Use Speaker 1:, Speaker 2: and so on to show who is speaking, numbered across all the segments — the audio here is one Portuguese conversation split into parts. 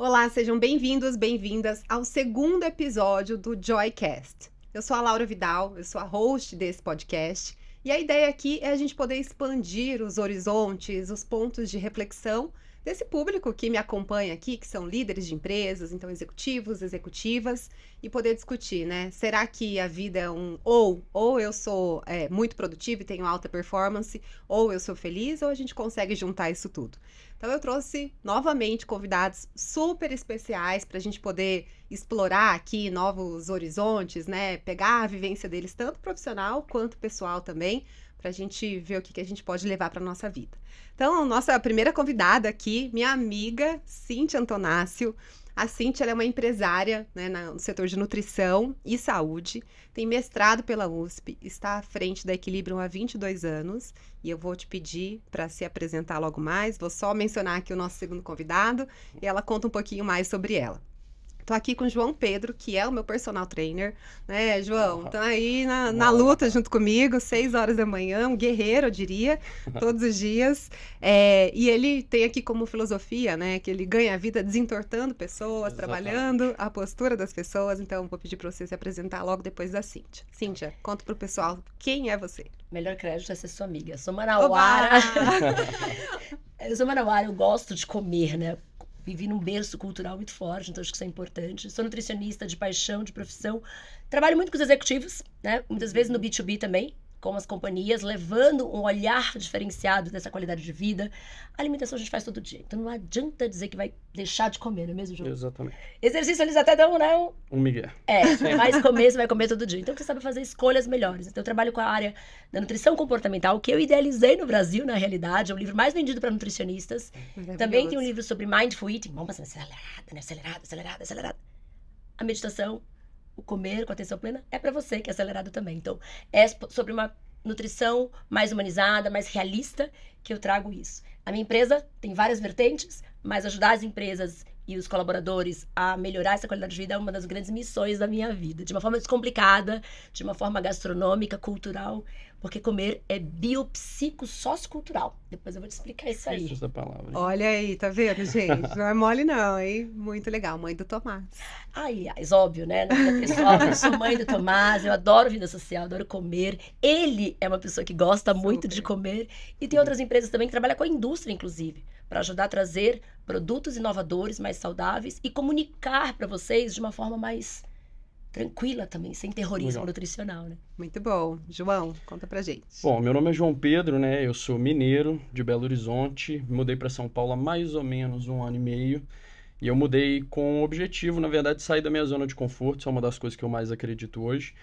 Speaker 1: Olá, sejam bem-vindos, bem-vindas ao segundo episódio do Joycast. Eu sou a Laura Vidal, eu sou a host desse podcast, e a ideia aqui é a gente poder expandir os horizontes, os pontos de reflexão desse público que me acompanha aqui, que são líderes de empresas, então executivos, executivas, e poder discutir, né? Será que a vida é um ou, ou eu sou é, muito produtivo e tenho alta performance, ou eu sou feliz, ou a gente consegue juntar isso tudo? Então eu trouxe novamente convidados super especiais para a gente poder explorar aqui novos horizontes, né? Pegar a vivência deles, tanto profissional quanto pessoal também, para a gente ver o que, que a gente pode levar para nossa vida. Então, nossa primeira convidada aqui, minha amiga Cintia Antonácio. A Cintia é uma empresária né, no setor de nutrição e saúde, tem mestrado pela USP, está à frente da Equilíbrio há 22 anos e eu vou te pedir para se apresentar logo mais, vou só mencionar aqui o nosso segundo convidado e ela conta um pouquinho mais sobre ela. Tô aqui com o João Pedro, que é o meu personal trainer, né, João? Tá aí na, na luta junto comigo, seis horas da manhã, um guerreiro, eu diria, todos os dias. É, e ele tem aqui como filosofia, né, que ele ganha a vida desentortando pessoas, Exatamente. trabalhando a postura das pessoas. Então, vou pedir para você se apresentar logo depois da
Speaker 2: Cíntia. Cíntia, conta pro pessoal quem é você. Melhor crédito é ser sua amiga. Eu sou Manauara. eu sou Manauara, eu gosto de comer, né? vivi num berço cultural muito forte, então acho que isso é importante. Sou nutricionista de paixão, de profissão. Trabalho muito com os executivos, né? Muitas vezes no B2B também, como as companhias, levando um olhar diferenciado dessa qualidade de vida. A alimentação a gente faz todo dia. Então não adianta dizer que vai deixar de comer, não é mesmo, João? Exatamente. Exercício eles até dão, né? Um,
Speaker 3: um migué. É, Sim. mas comer,
Speaker 2: você vai comer todo dia. Então você sabe fazer escolhas melhores. Então eu trabalho com a área da nutrição comportamental, que eu idealizei no Brasil, na realidade. É o livro mais vendido para nutricionistas. Também tem um livro sobre mindful eating. Vamos acelerada, né? Acelerada, acelerada, acelerada. A meditação o comer com atenção plena é para você que é acelerado também. Então, é sobre uma nutrição mais humanizada, mais realista que eu trago isso. A minha empresa tem várias vertentes, mas ajudar as empresas e os colaboradores a melhorar essa qualidade de vida é uma das grandes missões da minha vida, de uma forma descomplicada, de uma forma gastronômica, cultural, porque comer é biopsico socio-cultural Depois eu vou te explicar isso aí. Essa palavra. Olha aí, tá vendo, gente?
Speaker 1: Não é mole não, hein?
Speaker 2: Muito legal, mãe do Tomás. Aliás, óbvio, né? Na vida é pessoal, eu sou mãe do Tomás, eu adoro vida social, adoro comer. Ele é uma pessoa que gosta Super. muito de comer e tem outras empresas também que trabalham com a indústria, inclusive para ajudar a trazer produtos inovadores, mais saudáveis e comunicar para vocês de uma forma mais tranquila também, sem terrorismo Legal. nutricional, né? Muito bom. João, conta pra gente.
Speaker 3: Bom, meu nome é João Pedro, né? Eu sou mineiro de Belo Horizonte, mudei para São Paulo há mais ou menos um ano e meio. E eu mudei com o objetivo, na verdade, de sair da minha zona de conforto, isso é uma das coisas que eu mais acredito hoje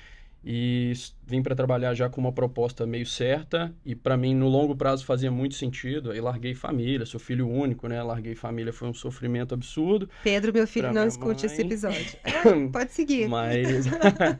Speaker 3: e vim para trabalhar já com uma proposta meio certa e para mim no longo prazo fazia muito sentido. Aí larguei família, sou filho único, né? Larguei família foi um sofrimento absurdo.
Speaker 1: Pedro, meu filho, não escute mãe. esse episódio. Ah, pode seguir.
Speaker 3: Mas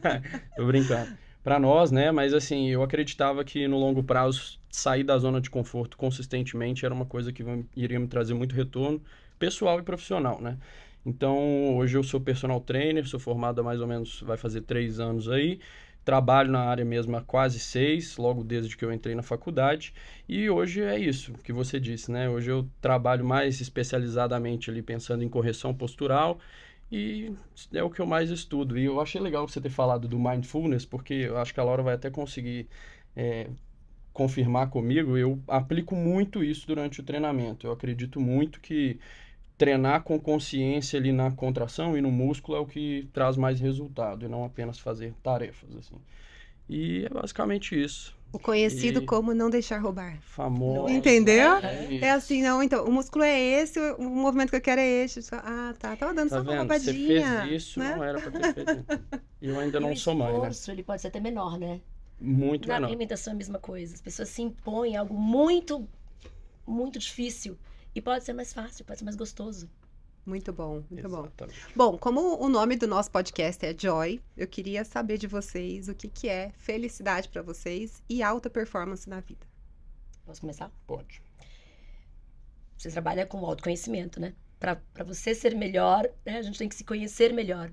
Speaker 3: tô brincando. Para nós, né? Mas assim, eu acreditava que no longo prazo sair da zona de conforto consistentemente era uma coisa que iria me trazer muito retorno pessoal e profissional, né? Então, hoje eu sou personal trainer, sou formado há mais ou menos, vai fazer três anos aí, Trabalho na área mesmo há quase seis, logo desde que eu entrei na faculdade. E hoje é isso que você disse, né? Hoje eu trabalho mais especializadamente ali pensando em correção postural e é o que eu mais estudo. E eu achei legal você ter falado do mindfulness, porque eu acho que a Laura vai até conseguir é, confirmar comigo. Eu aplico muito isso durante o treinamento. Eu acredito muito que treinar com consciência ali na contração e no músculo é o que traz mais resultado e não apenas fazer tarefas assim. E é basicamente isso.
Speaker 1: O conhecido e... como não deixar roubar.
Speaker 3: Famoso. É? Entendeu? É, é, é
Speaker 1: assim, não, então, o músculo é esse, o movimento que eu quero é este. Ah, tá,
Speaker 2: tava dando tá só vendo? uma roubadinha. Você fez né? isso, né? não era pra ter feito.
Speaker 3: E eu ainda não sou né? esforço, mais,
Speaker 2: né? ele pode ser até menor, né?
Speaker 3: Muito Na menor. Na alimentação
Speaker 2: é a mesma coisa. As pessoas se impõem algo muito, muito difícil e pode ser mais fácil, pode ser mais gostoso. Muito bom, muito Exatamente.
Speaker 1: bom. Bom, como o nome do nosso podcast é Joy, eu queria saber de vocês o que, que é felicidade para vocês e alta performance na vida. Posso começar?
Speaker 2: Pode. Você trabalha com autoconhecimento, né? Para você ser melhor, né? a gente tem que se conhecer melhor.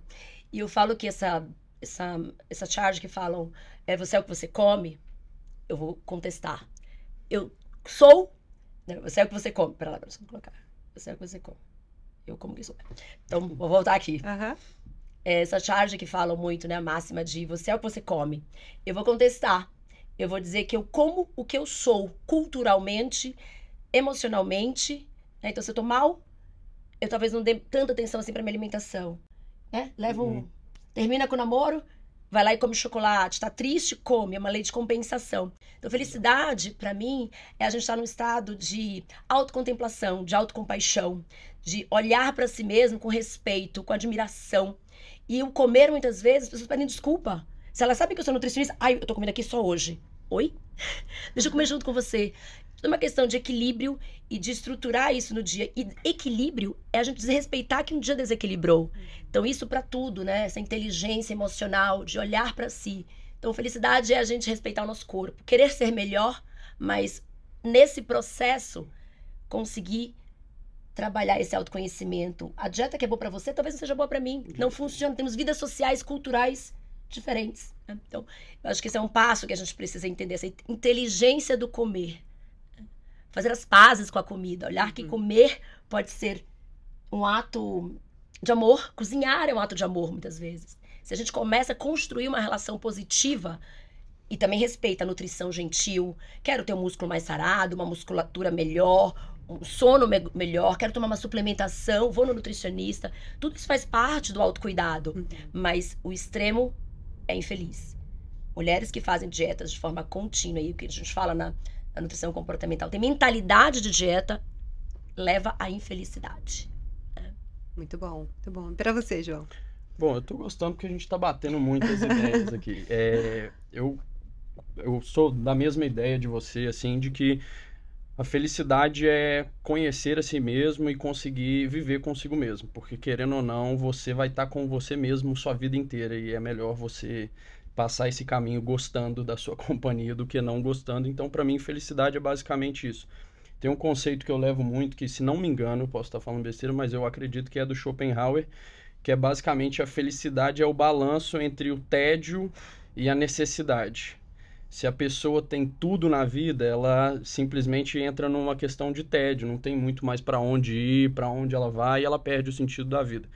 Speaker 2: E eu falo que essa, essa, essa charge que falam é você é o que você come, eu vou contestar. Eu sou né? Você é o que você come. Pera lá, você só colocar. Você é o que você come. Eu como que sou. Então, vou voltar aqui. Uhum. Essa charge que falam muito, né? A máxima de você é o que você come. Eu vou contestar. Eu vou dizer que eu como o que eu sou culturalmente, emocionalmente. Né? Então, se eu tô mal, eu talvez não dê tanta atenção assim pra minha alimentação. Né? Levo uhum. um... Termina com o namoro, vai lá e come chocolate, tá triste, come, é uma lei de compensação. Então, felicidade, para mim, é a gente estar tá num estado de autocontemplação, de autocompaixão, de olhar para si mesmo com respeito, com admiração. E o comer, muitas vezes, as pessoas pedem desculpa. Se elas sabem que eu sou nutricionista, ai, eu tô comendo aqui só hoje. Oi? Deixa eu comer junto com você. É uma questão de equilíbrio e de estruturar isso no dia. E equilíbrio é a gente desrespeitar que um dia desequilibrou. Então, isso para tudo, né? Essa inteligência emocional, de olhar para si. Então, felicidade é a gente respeitar o nosso corpo, querer ser melhor, mas nesse processo conseguir trabalhar esse autoconhecimento. A dieta que é boa para você talvez não seja boa para mim. Não funciona. Temos vidas sociais, culturais diferentes. Né? Então, eu acho que esse é um passo que a gente precisa entender essa inteligência do comer fazer as pazes com a comida, olhar que uhum. comer pode ser um ato de amor, cozinhar é um ato de amor muitas vezes. Se a gente começa a construir uma relação positiva e também respeita a nutrição gentil, quero ter um músculo mais sarado, uma musculatura melhor, um sono me melhor, quero tomar uma suplementação, vou no nutricionista. Tudo isso faz parte do autocuidado, uhum. mas o extremo é infeliz. Mulheres que fazem dietas de forma contínua, e o que a gente fala na, a nutrição comportamental, tem mentalidade de dieta, leva à infelicidade. Né? Muito bom, muito bom. E para você, João?
Speaker 3: Bom, eu tô gostando porque a gente tá batendo muitas ideias aqui. É, eu, eu sou da mesma ideia de você, assim, de que a felicidade é conhecer a si mesmo e conseguir viver consigo mesmo. Porque, querendo ou não, você vai estar tá com você mesmo sua vida inteira e é melhor você passar esse caminho gostando da sua companhia do que não gostando. Então, para mim, felicidade é basicamente isso. Tem um conceito que eu levo muito, que se não me engano, posso estar falando besteira, mas eu acredito que é do Schopenhauer, que é basicamente a felicidade é o balanço entre o tédio e a necessidade. Se a pessoa tem tudo na vida, ela simplesmente entra numa questão de tédio, não tem muito mais para onde ir, para onde ela vai, e ela perde o sentido da vida.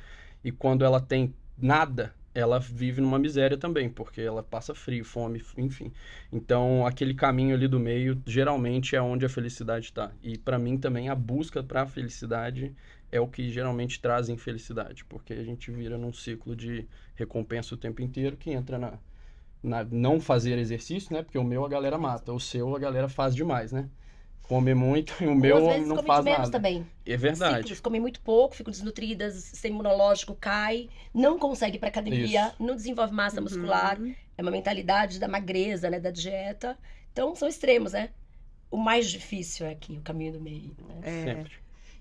Speaker 3: E quando ela tem nada, ela vive numa miséria também, porque ela passa frio, fome, enfim. Então, aquele caminho ali do meio geralmente é onde a felicidade está. E para mim também a busca para a felicidade é o que geralmente traz infelicidade, porque a gente vira num ciclo de recompensa o tempo inteiro que entra na, na não fazer exercício, né? Porque o meu a galera mata, o seu a galera faz demais, né? Come muito e o meu Ou, vezes, não faz menos nada. também. É verdade. Ciclos,
Speaker 2: come muito pouco, ficam desnutridas, sem imunológico, cai, não consegue para academia, Isso. não desenvolve massa uhum. muscular. É uma mentalidade da magreza, né, da dieta. Então são extremos, né? O mais difícil é aqui, o caminho do meio, né? É. Sempre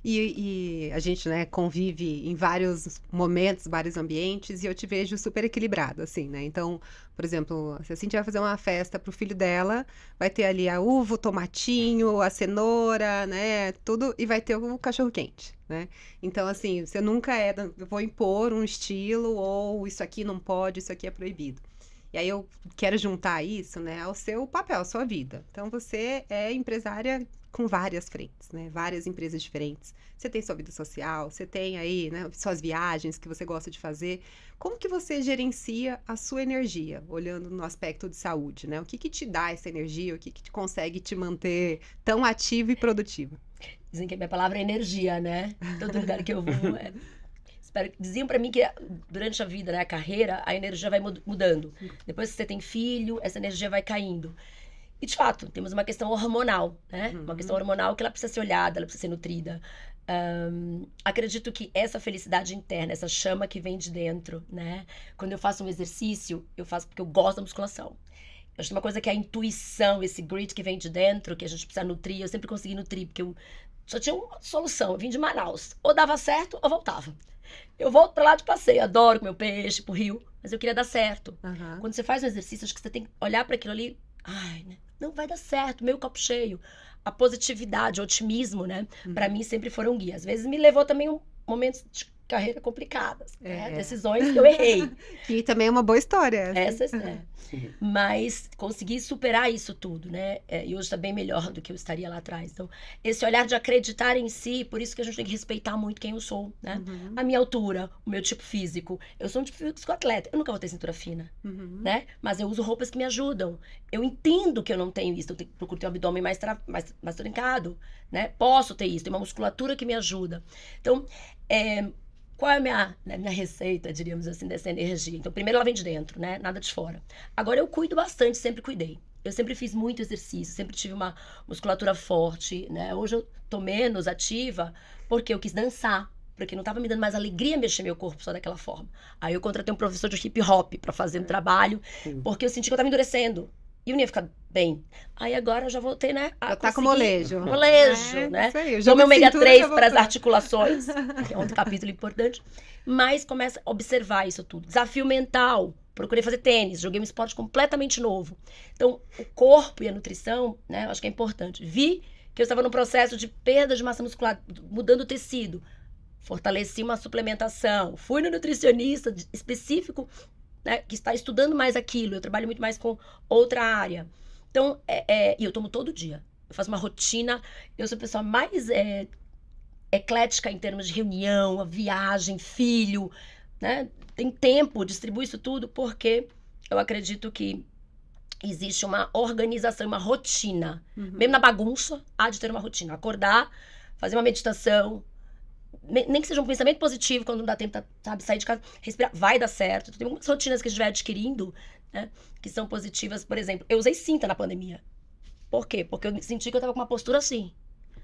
Speaker 1: e, e, a gente, né, convive em vários momentos, vários ambientes, e eu te vejo super equilibrado, assim, né? Então, por exemplo, se a Cintia vai fazer uma festa pro filho dela, vai ter ali a uva, o tomatinho, a cenoura, né? Tudo, e vai ter o cachorro quente, né? Então, assim, você nunca é, eu vou impor um estilo, ou isso aqui não pode, isso aqui é proibido. E aí eu quero juntar isso, né, ao seu papel, à sua vida. Então você é empresária com várias frentes, né? Várias empresas diferentes. Você tem sua vida social, você tem aí, né, suas viagens que você gosta de fazer. Como que você gerencia a sua energia, olhando no aspecto de saúde, né? O que que te dá essa energia? O que que te consegue te manter tão ativa e produtiva?
Speaker 2: Dizem que a minha palavra é energia, né? Todo lugar que eu vou é diziam para mim que durante a vida, né, a carreira, a energia vai mudando. Depois que você tem filho, essa energia vai caindo. E de fato, temos uma questão hormonal, né? Uhum. Uma questão hormonal que ela precisa ser olhada, ela precisa ser nutrida. Um, acredito que essa felicidade interna, essa chama que vem de dentro, né? Quando eu faço um exercício, eu faço porque eu gosto da musculação. Eu acho que uma coisa que é a intuição, esse grit que vem de dentro, que a gente precisa nutrir. Eu sempre consegui nutrir, porque eu só tinha uma solução. Eu vim de Manaus. Ou dava certo ou voltava. Eu volto pra lá de passeio, adoro meu peixe, pro rio, mas eu queria dar certo. Uhum. Quando você faz um exercício, acho que você tem que olhar para aquilo ali, ai, né? Não vai dar certo, meio copo cheio. A positividade, o otimismo, né? Uhum. Para mim sempre foram guia. Às vezes me levou também um momento. de carreira complicadas, né? é. né? decisões que eu errei.
Speaker 1: que também é uma boa história. Essa,
Speaker 2: assim. essa é. é. Mas consegui superar isso tudo, né? É, e hoje está bem melhor do que eu estaria lá atrás. Então, esse olhar de acreditar em si, por isso que a gente tem que respeitar muito quem eu sou, né? Uhum. A minha altura, o meu tipo físico. Eu sou um tipo físico atleta, eu nunca vou ter cintura fina, uhum. né? Mas eu uso roupas que me ajudam. Eu entendo que eu não tenho isso, eu tenho, procuro ter um abdômen mais, tra... mais, mais trincado, né? Posso ter isso, tem uma musculatura que me ajuda. Então, é, qual é a minha, né, minha receita, diríamos assim, dessa energia? Então, primeiro ela vem de dentro, né? Nada de fora. Agora, eu cuido bastante, sempre cuidei. Eu sempre fiz muito exercício, sempre tive uma musculatura forte, né? Hoje eu tô menos ativa porque eu quis dançar, porque não estava me dando mais alegria mexer meu corpo só daquela forma. Aí eu contratei um professor de hip hop para fazer um é. trabalho, porque eu senti que eu estava endurecendo. E eu não ia ficar bem. Aí agora eu já voltei, né? A já tá com molejo. Molejo, é, né? Isso aí, Tome ômega 3 para as articulações, que é outro capítulo importante. Mas começa a observar isso tudo. Desafio mental. Procurei fazer tênis, joguei um esporte completamente novo. Então, o corpo e a nutrição, né? Eu acho que é importante. Vi que eu estava num processo de perda de massa muscular, mudando o tecido. Fortaleci uma suplementação. Fui no nutricionista específico né, que está estudando mais aquilo, eu trabalho muito mais com outra área. Então, é, é, e eu tomo todo dia. Eu faço uma rotina, eu sou a pessoa mais é, eclética em termos de reunião, viagem, filho, né? Tem tempo, distribui isso tudo, porque eu acredito que existe uma organização, uma rotina. Uhum. Mesmo na bagunça, há de ter uma rotina. Acordar, fazer uma meditação, nem que seja um pensamento positivo quando não dá tempo, tá, sabe, sair de casa, respirar, vai dar certo. Então, tem algumas rotinas que a gente vai adquirindo, né, que são positivas. Por exemplo, eu usei cinta na pandemia. Por quê? Porque eu senti que eu tava com uma postura assim.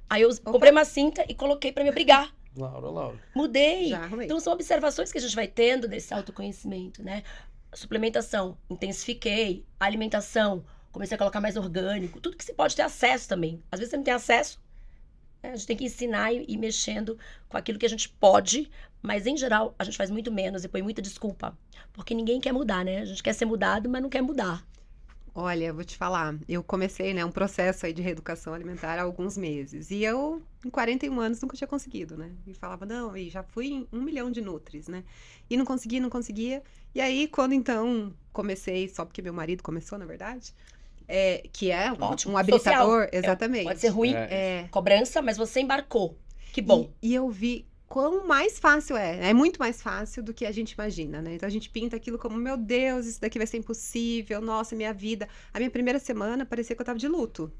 Speaker 2: Aí eu comprei uma cinta e coloquei para me brigar.
Speaker 3: Laura, Laura.
Speaker 2: Mudei. Já Então são observações que a gente vai tendo desse autoconhecimento, né? Suplementação, intensifiquei. Alimentação, comecei a colocar mais orgânico. Tudo que você pode ter acesso também. Às vezes você não tem acesso, é, a gente tem que ensinar e ir mexendo com aquilo que a gente pode, mas em geral a gente faz muito menos e põe muita desculpa. Porque ninguém quer mudar, né? A gente quer ser mudado, mas não quer mudar.
Speaker 1: Olha, vou te falar, eu comecei, né, um processo aí de reeducação alimentar há alguns meses. E eu, em 41 anos, nunca tinha conseguido, né? E falava, não, e já fui em um milhão de nutris, né? E não conseguia, não conseguia. E aí, quando então comecei, só porque meu marido começou, na verdade, é, que é um, Ótimo, um habilitador, social. É, exatamente. É, pode ser ruim, é. é cobrança, mas você embarcou. Que bom. E, e eu vi quão mais fácil é. É muito mais fácil do que a gente imagina, né? Então a gente pinta aquilo como, meu Deus, isso daqui vai ser impossível, nossa, minha vida. A minha primeira semana parecia que eu tava de luto.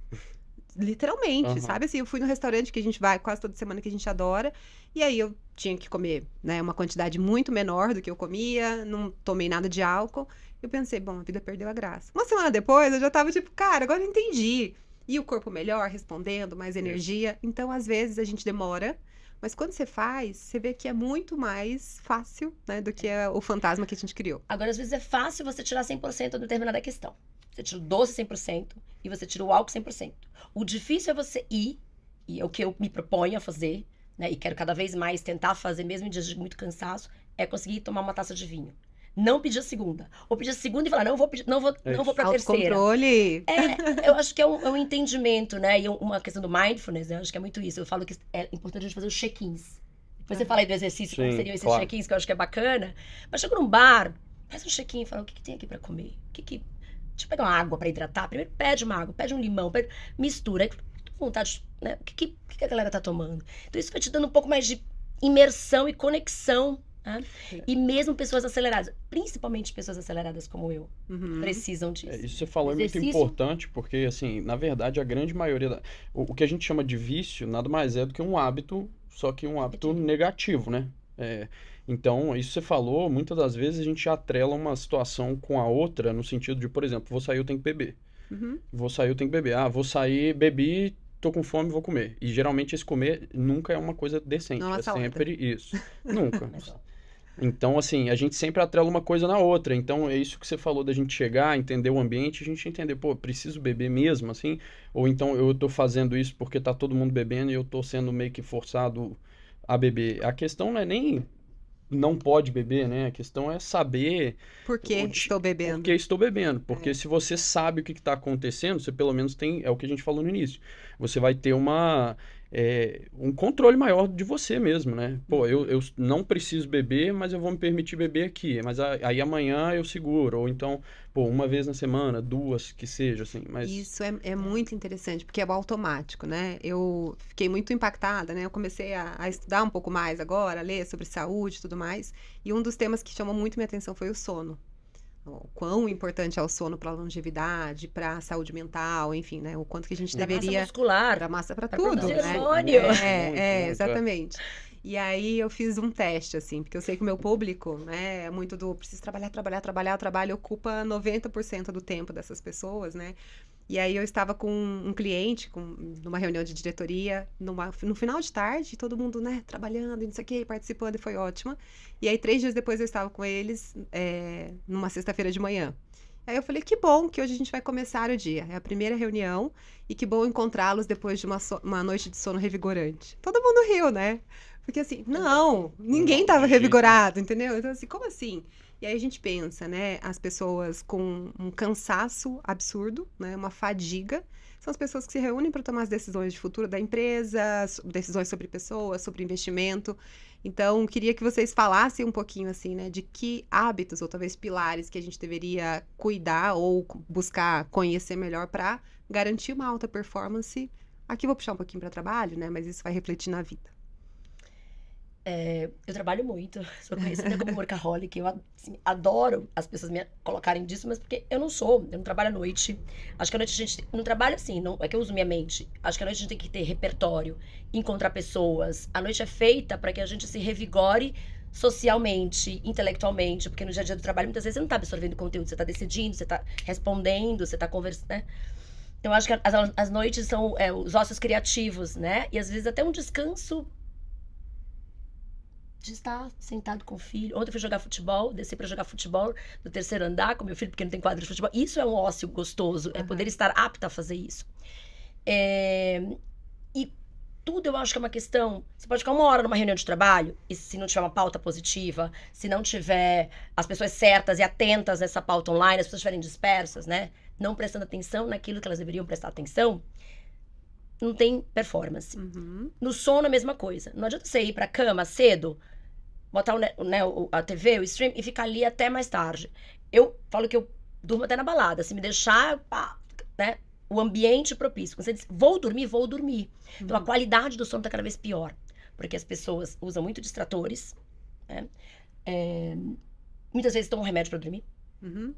Speaker 1: Literalmente, uhum. sabe? Assim, eu fui no restaurante que a gente vai quase toda semana que a gente adora, e aí eu tinha que comer, né, uma quantidade muito menor do que eu comia, não tomei nada de álcool. Eu pensei, bom, a vida perdeu a graça. Uma semana depois, eu já tava tipo, cara, agora eu entendi. E o corpo melhor, respondendo, mais energia. Então, às vezes, a gente demora. Mas quando você faz, você vê que é muito mais
Speaker 2: fácil, né, do que é o fantasma que a gente criou. Agora, às vezes é fácil você tirar 100% de determinada questão. Você tira o doce 100% e você tira o álcool 100%. O difícil é você ir, e é o que eu me proponho a fazer, né, e quero cada vez mais tentar fazer, mesmo em dias de muito cansaço, é conseguir tomar uma taça de vinho não pedir a segunda. Ou pedir a segunda e falar, não vou pedir, não vou, não é. vou pra terceira.
Speaker 1: controle.
Speaker 2: É, eu acho que é um, é um, entendimento, né? E é uma questão do mindfulness, né? eu acho que é muito isso. Eu falo que é importante a gente fazer os check-ins. Depois uhum. fala aí do exercício, Sim, como seriam esses claro. check-ins, que eu acho que é bacana. Mas chega num bar, faz um check-in e fala, o que, que tem aqui para comer? O que que... Deixa eu pegar uma água para hidratar. Primeiro pede uma água, pede um limão, pede... mistura. Com vontade, né? O que, que, que a galera tá tomando? Então isso vai te dando um pouco mais de imersão e conexão né? E mesmo pessoas aceleradas, principalmente pessoas aceleradas como eu, uhum. precisam disso.
Speaker 3: É, isso você falou Exercício... é muito importante, porque, assim, na verdade, a grande maioria. Da... O, o, que a gente chama de vício nada mais é do que um hábito, só que um hábito é. negativo, né? É, então, isso você falou, muitas das vezes a gente atrela uma situação com a outra, no sentido de, por exemplo, vou sair, eu tenho que beber. Uhum. Vou sair, eu tenho que beber. Ah, vou sair, bebi, tô com fome, vou comer. E geralmente esse comer nunca é uma coisa decente. Não é sempre outra. isso. nunca. Então, assim, a gente sempre atrela uma coisa na outra. Então, é isso que você falou da gente chegar, entender o ambiente, a gente entender, pô, preciso beber mesmo, assim? Ou então eu tô fazendo isso porque tá todo mundo bebendo e eu tô sendo meio que forçado a beber. A questão não é nem não pode beber, né? A questão é saber. Por que estou bebendo? Por que estou bebendo. Porque é. se você sabe o que está acontecendo, você pelo menos tem. É o que a gente falou no início. Você vai ter uma é, um controle maior de você mesmo, né? Pô, eu, eu não preciso beber, mas eu vou me permitir beber aqui. Mas a, aí amanhã eu seguro. Ou então, pô, uma vez na semana, duas, que seja, assim. Mas... Isso
Speaker 1: é, é muito interessante, porque é o automático, né? Eu fiquei muito impactada, né? Eu comecei a, a estudar um pouco mais agora, ler sobre saúde e tudo mais. E um dos temas que chamou muito minha atenção foi o sono o quão importante é o sono para a longevidade, para a saúde mental, enfim, né? O quanto que a gente da deveria. Massa muscular. Para massa, para tudo. Né? É, é, muito, é muito. exatamente. E aí eu fiz um teste, assim, porque eu sei que o meu público, né, é muito do preciso trabalhar, trabalhar, trabalhar, trabalho ocupa 90% do tempo dessas pessoas, né? E aí eu estava com um cliente, com, numa reunião de diretoria, numa, no final de tarde, todo mundo, né, trabalhando, não sei o quê, participando, e foi ótima. E aí, três dias depois, eu estava com eles é, numa sexta-feira de manhã. Aí eu falei, que bom que hoje a gente vai começar o dia. É a primeira reunião e que bom encontrá-los depois de uma, so uma noite de sono revigorante. Todo mundo riu, né? Porque assim, não, ninguém estava revigorado, entendeu? Então assim, como assim? E aí a gente pensa, né? As pessoas com um cansaço absurdo, né? Uma fadiga. São as pessoas que se reúnem para tomar as decisões de futuro da empresa, decisões sobre pessoas, sobre investimento. Então, queria que vocês falassem um pouquinho, assim, né? De que hábitos ou talvez pilares que a gente deveria cuidar ou buscar conhecer melhor para garantir uma alta performance. Aqui vou puxar um pouquinho para trabalho,
Speaker 2: né? Mas isso vai refletir na vida. É, eu trabalho muito, sou conhecida como workaholic, eu assim, adoro as pessoas me colocarem disso, mas porque eu não sou, eu não trabalho à noite. Acho que à noite a gente não trabalho assim, não, é que eu uso minha mente. Acho que à noite a gente tem que ter repertório, encontrar pessoas. A noite é feita para que a gente se revigore socialmente, intelectualmente, porque no dia a dia do trabalho muitas vezes você não está absorvendo conteúdo, você está decidindo, você está respondendo, você está conversando, né? Então, acho que as, as noites são é, os ossos criativos, né? E às vezes até um descanso de estar sentado com o filho. Ontem eu fui jogar futebol, desci para jogar futebol no terceiro andar com meu filho, porque não tem quadro de futebol. Isso é um ócio gostoso, uhum. é poder estar apta a fazer isso. É... E tudo eu acho que é uma questão. Você pode ficar uma hora numa reunião de trabalho, e se não tiver uma pauta positiva, se não tiver as pessoas certas e atentas nessa pauta online, as pessoas estiverem dispersas, né? Não prestando atenção naquilo que elas deveriam prestar atenção, não tem performance. Uhum. No sono, a mesma coisa. Não adianta você ir pra cama cedo botar o, né, a TV, o stream e ficar ali até mais tarde. Eu falo que eu durmo até na balada. Se me deixar, pá, né? O ambiente propício. Quando você diz, vou dormir, vou dormir. Uhum. Então a qualidade do sono tá cada vez pior. Porque as pessoas usam muito distratores, né? É, muitas vezes tomam remédio para dormir. Uhum.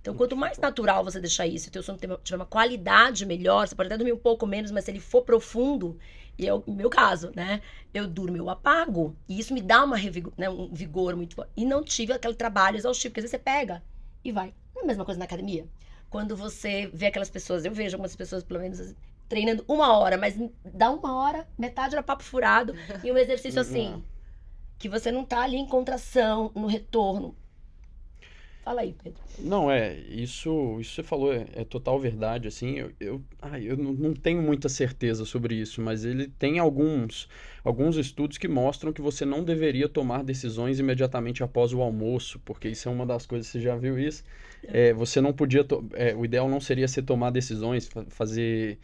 Speaker 2: Então, quanto uhum. mais natural você deixar isso, o teu sono tiver uma qualidade melhor, você pode até dormir um pouco menos, mas se ele for profundo, e é o meu caso, né? Eu durmo, eu apago. E isso me dá uma revigor, né, um vigor muito E não tive aquele trabalho exaustivo, porque às vezes você pega e vai. Não é a mesma coisa na academia. Quando você vê aquelas pessoas, eu vejo algumas pessoas, pelo menos, assim, treinando uma hora, mas dá uma hora, metade era papo furado, e um exercício uhum. assim. Que você não tá ali em contração, no retorno. Fala aí, Pedro.
Speaker 3: Não, é, isso, isso você falou é, é total verdade, assim, eu, eu, ai, eu não, tenho muita certeza sobre isso, mas ele tem alguns, alguns estudos que mostram que você não deveria tomar decisões imediatamente após o almoço, porque isso é uma das coisas, você já viu isso? É, você não podia, é, o ideal não seria você tomar decisões, fazer...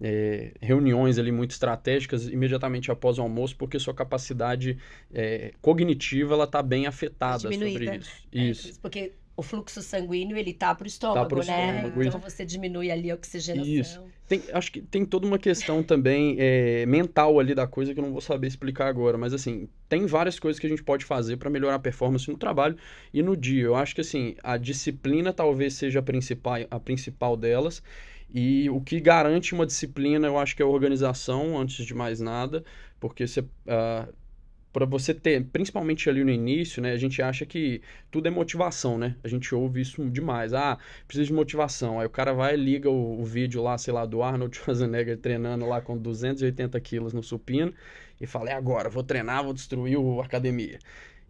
Speaker 3: É, reuniões ali muito estratégicas imediatamente após o almoço, porque sua capacidade é, cognitiva ela está bem afetada Diminuída. sobre né? isso. É, isso.
Speaker 2: Porque o fluxo sanguíneo ele tá estômago, tá pro né? estômago, né? Então você diminui ali a oxigenação.
Speaker 3: Isso. Tem, acho que tem toda uma questão também é, mental ali da coisa que eu não vou saber explicar agora, mas assim, tem várias coisas que a gente pode fazer para melhorar a performance no trabalho e no dia. Eu acho que assim, a disciplina talvez seja a principal, a principal delas. E o que garante uma disciplina, eu acho que é a organização, antes de mais nada, porque você, uh, para você ter, principalmente ali no início, né? A gente acha que tudo é motivação, né? A gente ouve isso demais. Ah, precisa de motivação. Aí o cara vai liga o, o vídeo lá, sei lá, do Arnold Schwarzenegger treinando lá com 280 quilos no supino e fala, é agora, vou treinar, vou destruir o academia.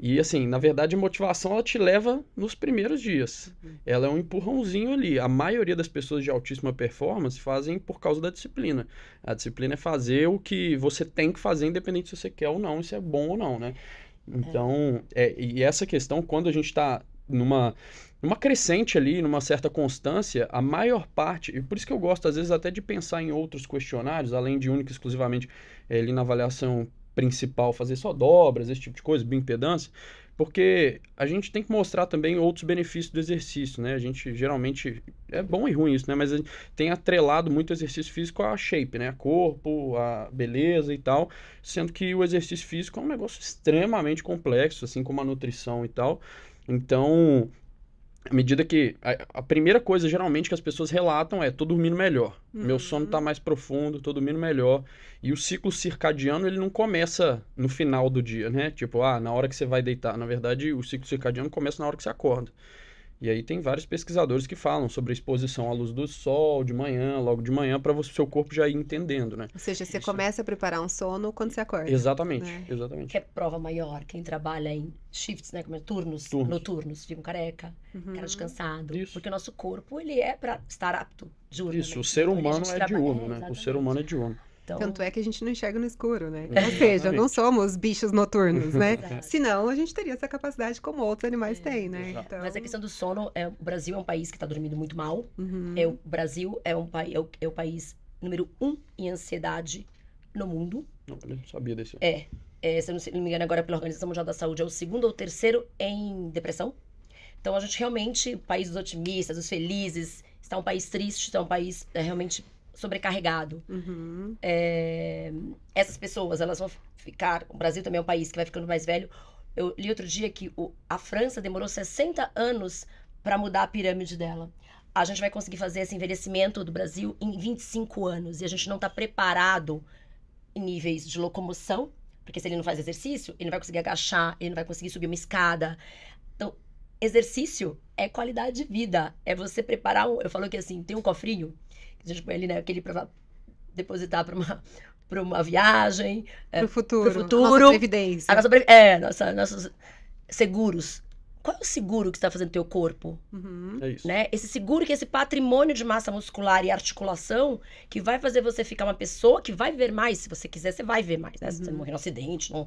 Speaker 3: E assim, na verdade, a motivação ela te leva nos primeiros dias. Uhum. Ela é um empurrãozinho ali. A maioria das pessoas de altíssima performance fazem por causa da disciplina. A disciplina é fazer o que você tem que fazer, independente se você quer ou não, se é bom ou não, né? É. Então, é. É, e essa questão, quando a gente está numa, numa crescente ali, numa certa constância, a maior parte, e por isso que eu gosto às vezes até de pensar em outros questionários, além de único exclusivamente é, ali na avaliação principal, fazer só dobras, esse tipo de coisa, bioimpedância, porque a gente tem que mostrar também outros benefícios do exercício, né? A gente geralmente é bom e ruim isso, né? Mas a gente tem atrelado muito o exercício físico à shape, né? A corpo, a beleza e tal, sendo que o exercício físico é um negócio extremamente complexo, assim como a nutrição e tal. Então, à medida que. A, a, primeira coisa, geralmente, que as pessoas relatam é: tô dormindo melhor. Uhum. Meu sono tá mais profundo, tô dormindo melhor. E o ciclo circadiano, ele não começa no final do dia, né? Tipo, ah, na hora que você vai deitar. Na verdade, o ciclo circadiano começa na hora que você acorda. E aí tem vários pesquisadores que falam sobre a exposição à luz do sol de manhã, logo de manhã, para o seu corpo já ir entendendo, né?
Speaker 1: Ou seja, você Isso. começa a preparar
Speaker 2: um sono quando você acorda. Exatamente, né? exatamente. Que é prova maior, quem trabalha em shifts, né, como é, turnos, turnos. noturnos, ficam careca, uhum. cara descansado. Isso. Porque o nosso corpo, ele é para estar apto
Speaker 3: diurno. Isso, né? o ser então, humano então, é diurno, né? É, o ser humano é diurno. Então... Tanto
Speaker 2: é que a gente não enxerga
Speaker 1: no escuro, né? É, ou seja, não somos bichos noturnos, né? Senão a gente teria essa capacidade
Speaker 2: como outros animais é. têm, né? Então... Mas a questão do sono, é, o Brasil é um país que está dormindo muito mal. Uhum. É, o Brasil é, um, é, o, é o país número um em ansiedade no mundo.
Speaker 3: Não, não sabia desse. É.
Speaker 2: é se eu não, se não me engano, agora pela Organização Mundial da Saúde, é o segundo ou terceiro em depressão. Então a gente realmente, o país dos otimistas, dos felizes, está um país triste, está um país é, realmente sobrecarregado. Uhum. É, essas pessoas, elas vão ficar. O Brasil também é um país que vai ficando mais velho. Eu li outro dia que o, a França demorou 60 anos para mudar a pirâmide dela. A gente vai conseguir fazer esse envelhecimento do Brasil em 25 anos e a gente não está preparado em níveis de locomoção, porque se ele não faz exercício, ele não vai conseguir agachar, ele não vai conseguir subir uma escada. Então, exercício é qualidade de vida, é você preparar. Um, eu falo que assim, tem um cofrinho ele, né, que ele para depositar para uma para uma viagem, é, para o futuro, pro futuro, previdência, a nossa é, nossa, nossos seguros. Qual é o seguro que está fazendo teu corpo? Uhum. É isso. Né? Esse seguro que é esse patrimônio de massa muscular e articulação que vai fazer você ficar uma pessoa que vai ver mais. Se você quiser, você vai ver mais. Né? Se você uhum. morrer num acidente, não...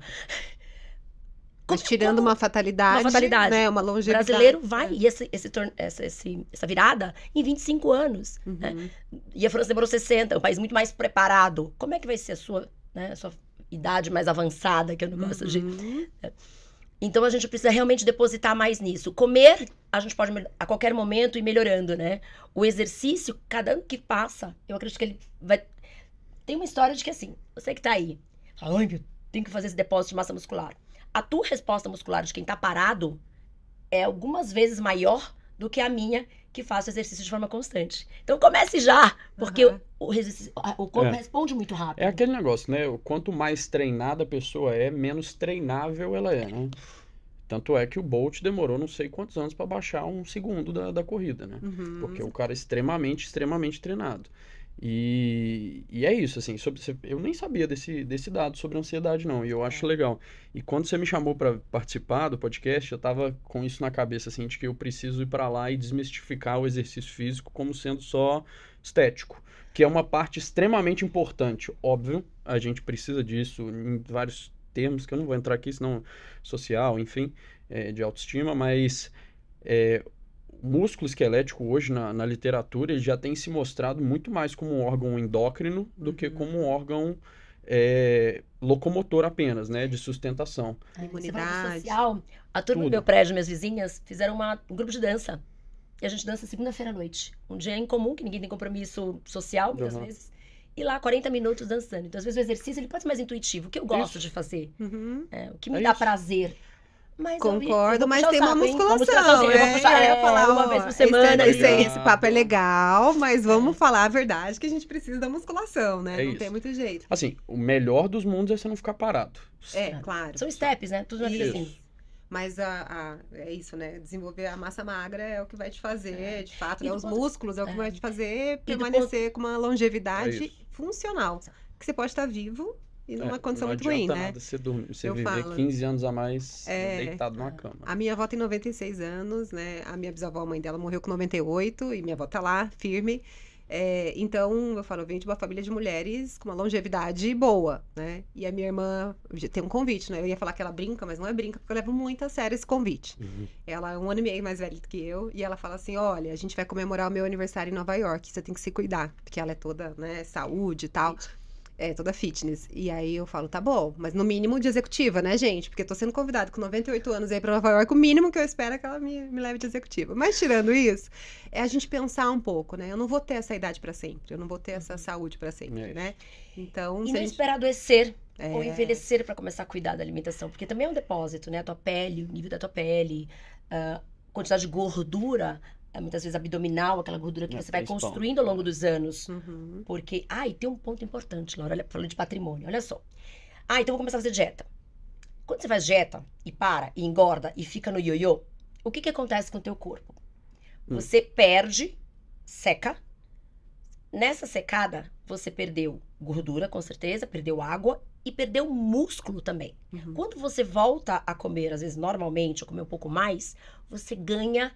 Speaker 1: Tipo, tirando uma fatalidade. Uma fatalidade. Né? Uma longevidade. O brasileiro
Speaker 2: é. vai. É. E esse, esse, essa, esse, essa virada em 25 anos. Uhum. Né? E a França demorou 60, é um país muito mais preparado. Como é que vai ser a sua, né, a sua idade mais avançada, que eu não gosto uhum. de. Né? Então a gente precisa realmente depositar mais nisso. Comer, a gente pode a qualquer momento ir melhorando, né? O exercício, cada ano que passa, eu acredito que ele vai. Tem uma história de que assim, você que tá aí, ai, eu Tem que fazer esse depósito de massa muscular a tua resposta muscular de quem está parado é algumas vezes maior do que a minha que faço exercício de forma constante. Então comece já, porque uhum. o, o, corpo é. responde muito rápido. É
Speaker 3: aquele negócio, né? Quanto mais treinada a pessoa é, menos treinável ela é, né? Tanto é que o Bolt demorou não sei quantos anos para baixar um segundo da, da corrida, né? Uhum. Porque o é cara cara extremamente, extremamente treinado. E, e é isso, assim, sobre, eu nem sabia desse, desse dado sobre ansiedade, não, e eu acho é. legal. E quando você me chamou para participar do podcast, eu tava com isso na cabeça, assim, de que eu preciso ir para lá e desmistificar o exercício físico como sendo só estético, que é uma parte extremamente importante, óbvio, a gente precisa disso em vários termos, que eu não vou entrar aqui, senão social, enfim, é, de autoestima, mas é, músculo esquelético hoje na, na literatura ele já tem se mostrado muito mais como um órgão endócrino do que uhum. como um órgão é, locomotor apenas, né? De sustentação.
Speaker 2: A imunidade. Social, a turma Tudo. do meu prédio, minhas vizinhas, fizeram uma, um grupo de dança. E a gente dança segunda-feira à noite. Um dia em comum, que ninguém tem compromisso social, muitas uhum. vezes. E lá, 40 minutos dançando. Então, às vezes, o exercício ele pode ser mais intuitivo, o que eu gosto isso. de fazer. Uhum. É, o que me é dá isso. prazer. Mas Concordo, mas tem uma musculação. Assim, eu É, puxar, é, falar uma vez por semana. É esse, esse, esse, papo
Speaker 1: é legal, mas é. vamos falar a verdade que a gente precisa da musculação, né? É não isso. tem muito jeito.
Speaker 3: Assim, o melhor dos mundos é você não ficar parado.
Speaker 1: É, claro. São steps, né? Tudo na é assim. Mas a, a, é isso, né? Desenvolver a massa magra é o que vai te fazer, é. de fato, né? Os ponto... músculos é o que vai te fazer permanecer ponto... com uma longevidade é funcional. Que você pode estar vivo e numa é, condição muito ruim, né? Não adianta
Speaker 3: você, dormir, você eu viver falo, 15 anos a mais é, deitado numa cama. A
Speaker 1: minha avó tem 96 anos, né? A minha bisavó, a mãe dela, morreu com 98 e minha avó tá lá, firme. É, então, eu falo, eu venho de uma família de mulheres com uma longevidade boa, né? E a minha irmã tem um convite, né? Eu ia falar que ela brinca, mas não é brinca, porque eu levo muito a sério esse convite. Uhum. Ela é um ano e meio mais velha do que eu, e ela fala assim: olha, a gente vai comemorar o meu aniversário em Nova York, você tem que se cuidar, porque ela é toda, né, saúde e tal. É, toda fitness. E aí eu falo, tá bom, mas no mínimo de executiva, né, gente? Porque eu tô sendo convidado com 98 anos aí pra Nova York, o mínimo que eu espero é que ela me, me leve de executiva. Mas tirando isso, é a gente pensar um pouco, né? Eu não vou ter essa idade para sempre, eu não vou ter essa uhum. saúde para sempre, é. né? Então. E não gente... esperar
Speaker 2: adoecer. É. Ou envelhecer para começar a cuidar da alimentação. Porque também é um depósito, né? A tua pele, o nível da tua pele, a ah, quantidade de gordura é muitas vezes abdominal, aquela gordura que é, você vai construindo ao longo dos anos. Uhum. Porque, ah, e tem um ponto importante, Laura, falando de patrimônio, olha só. Ah, então vou começar a fazer dieta. Quando você faz dieta e para, e engorda, e fica no ioiô, o que que acontece com o teu corpo? Hum. Você perde, seca. Nessa secada, você perdeu gordura, com certeza, perdeu água e perdeu músculo também. Uhum. Quando você volta a comer, às vezes normalmente, ou comer um pouco mais, você ganha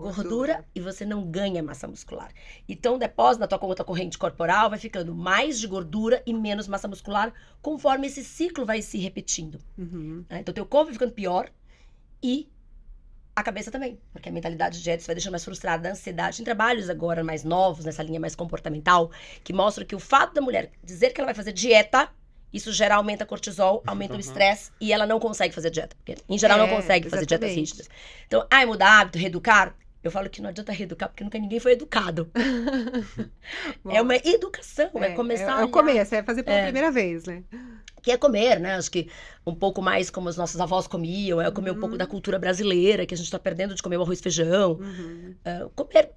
Speaker 2: gordura, e você não ganha massa muscular. Então, depois depósito na tua conta corrente corporal vai ficando mais de gordura e menos massa muscular, conforme esse ciclo vai se repetindo. Uhum. Ah, então, teu corpo vai ficando pior e a cabeça também, porque a mentalidade de dieta vai deixando mais frustrada, a ansiedade em trabalhos agora mais novos, nessa linha mais comportamental, que mostra que o fato da mulher dizer que ela vai fazer dieta, isso gera aumenta cortisol, aumenta uhum. o estresse e ela não consegue fazer dieta. Porque, em geral, é, não consegue exatamente. fazer dietas rígidas. Então, ai, mudar hábito, reeducar, eu falo que não adianta reeducar porque nunca ninguém foi educado. é uma educação, é, é começar. É, é o começo, é fazer pela é, primeira vez, né? Que é comer, né? Acho que um pouco mais como as nossas avós comiam, é comer uhum. um pouco da uhum. cultura brasileira, que a gente está perdendo de comer o arroz e feijão. Uhum. Uh, comer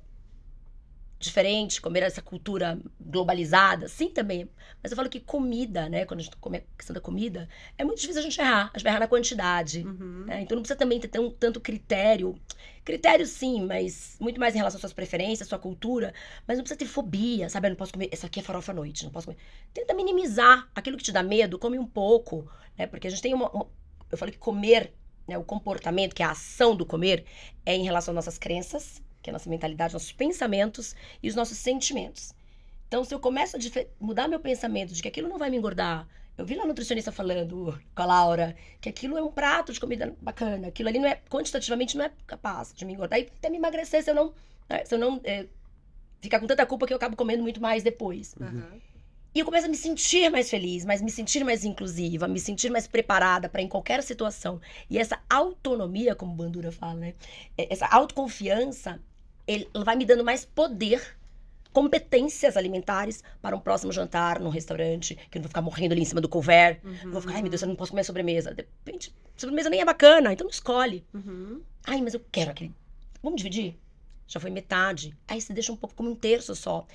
Speaker 2: diferente, comer essa cultura globalizada, sim também. Mas eu falo que comida, né? Quando a gente come a questão da comida, é muito difícil a gente errar. A gente vai errar na quantidade. Uhum. Né? Então não precisa também ter tão, tanto critério. Critério sim, mas muito mais em relação às suas preferências, à sua cultura. Mas não precisa ter fobia, sabe? Eu não posso comer. Isso aqui é farofa à noite, não posso comer. Tenta minimizar aquilo que te dá medo, come um pouco, né? Porque a gente tem uma. uma... eu falo que comer, né? O comportamento, que é a ação do comer, é em relação às nossas crenças que é a nossa mentalidade, nossos pensamentos e os nossos sentimentos. Então, se eu começo a mudar meu pensamento de que aquilo não vai me engordar, eu vi lá a nutricionista falando com a Laura que aquilo é um prato de comida bacana, aquilo ali não é quantitativamente não é capaz de me engordar e até me emagrecer se eu não, né, se eu não é, ficar com tanta culpa que eu acabo comendo muito mais depois. Uhum. E eu começo a me sentir mais feliz, mas me sentir mais inclusiva, me sentir mais preparada para em qualquer situação. E essa autonomia, como Bandura fala, né? Essa autoconfiança ele vai me dando mais poder competências alimentares para um próximo jantar num restaurante, que eu não vou ficar morrendo ali em cima do couvert, uhum, não vou ficar, ai meu Deus, eu não posso comer sobremesa. De repente, sobremesa nem é bacana, então não escolhe. Uhum. Ai, mas eu quero aquele. Vamos dividir? Já foi metade. Aí você deixa um pouco como um terço só.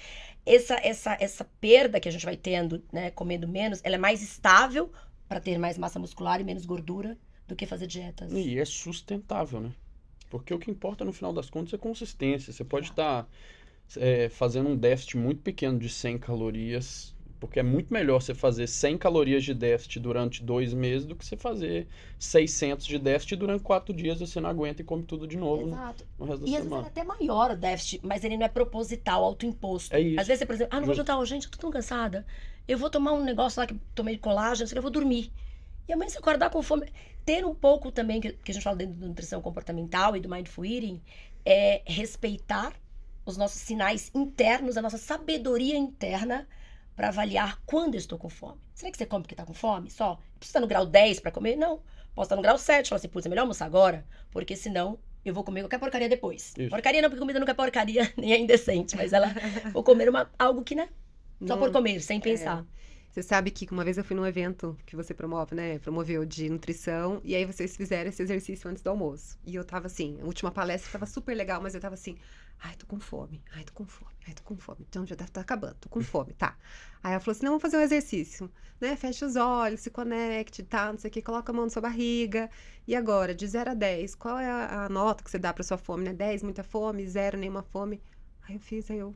Speaker 2: Essa, essa, essa perda que a gente vai tendo, né, comendo menos, ela é mais estável para ter mais massa muscular e menos gordura do que fazer dietas.
Speaker 3: E é sustentável, né? Porque o que importa no final das contas é consistência. Você pode estar tá, é, fazendo um déficit muito pequeno de 100 calorias, porque é muito melhor você fazer 100 calorias de déficit durante dois meses do que você fazer 600 de déficit durante quatro dias e você não aguenta e come tudo de novo Exato. no resto da e semana. E às vezes é até
Speaker 2: maior o déficit, mas ele não é proposital, autoimposto. É isso. Às vezes você, por exemplo, ah, não vou jantar hoje, gente, eu tô tão cansada. Eu vou tomar um negócio lá que tomei colágeno, eu vou dormir. E amanhã você acordar com fome ter um pouco também, que, a gente fala dentro da nutrição comportamental e do mindful eating, é respeitar os nossos sinais internos, a nossa sabedoria interna para avaliar quando eu estou com fome. Será que você come porque está com fome? Só? Precisa estar no grau 10 para comer? Não. Posso estar no grau 7, falar assim, putz, é melhor almoçar agora, porque senão eu vou comer qualquer porcaria depois. Isso. Porcaria não, porque comida nunca é porcaria, nem é indecente, mas ela vou comer uma, algo que, né?
Speaker 1: Só por comer, sem é. pensar.
Speaker 2: É. Você sabe que uma vez eu fui num
Speaker 1: evento que você promove, né? Promoveu de nutrição, e aí vocês fizeram esse exercício antes do almoço. E eu tava assim, a última palestra tava super legal, mas eu tava assim, ai, tô com fome, ai, tô com fome, ai, tô com fome. Então já tá acabando, tô com fome, tá. Aí ela falou assim: não, vamos fazer um exercício, né? Fecha os olhos, se conecte, tá, não sei o que, coloca a mão na sua barriga. E agora, de 0 a 10, qual é a, a nota que você dá pra sua fome, né? 10, muita fome, 0, nenhuma fome. Aí eu fiz, aí eu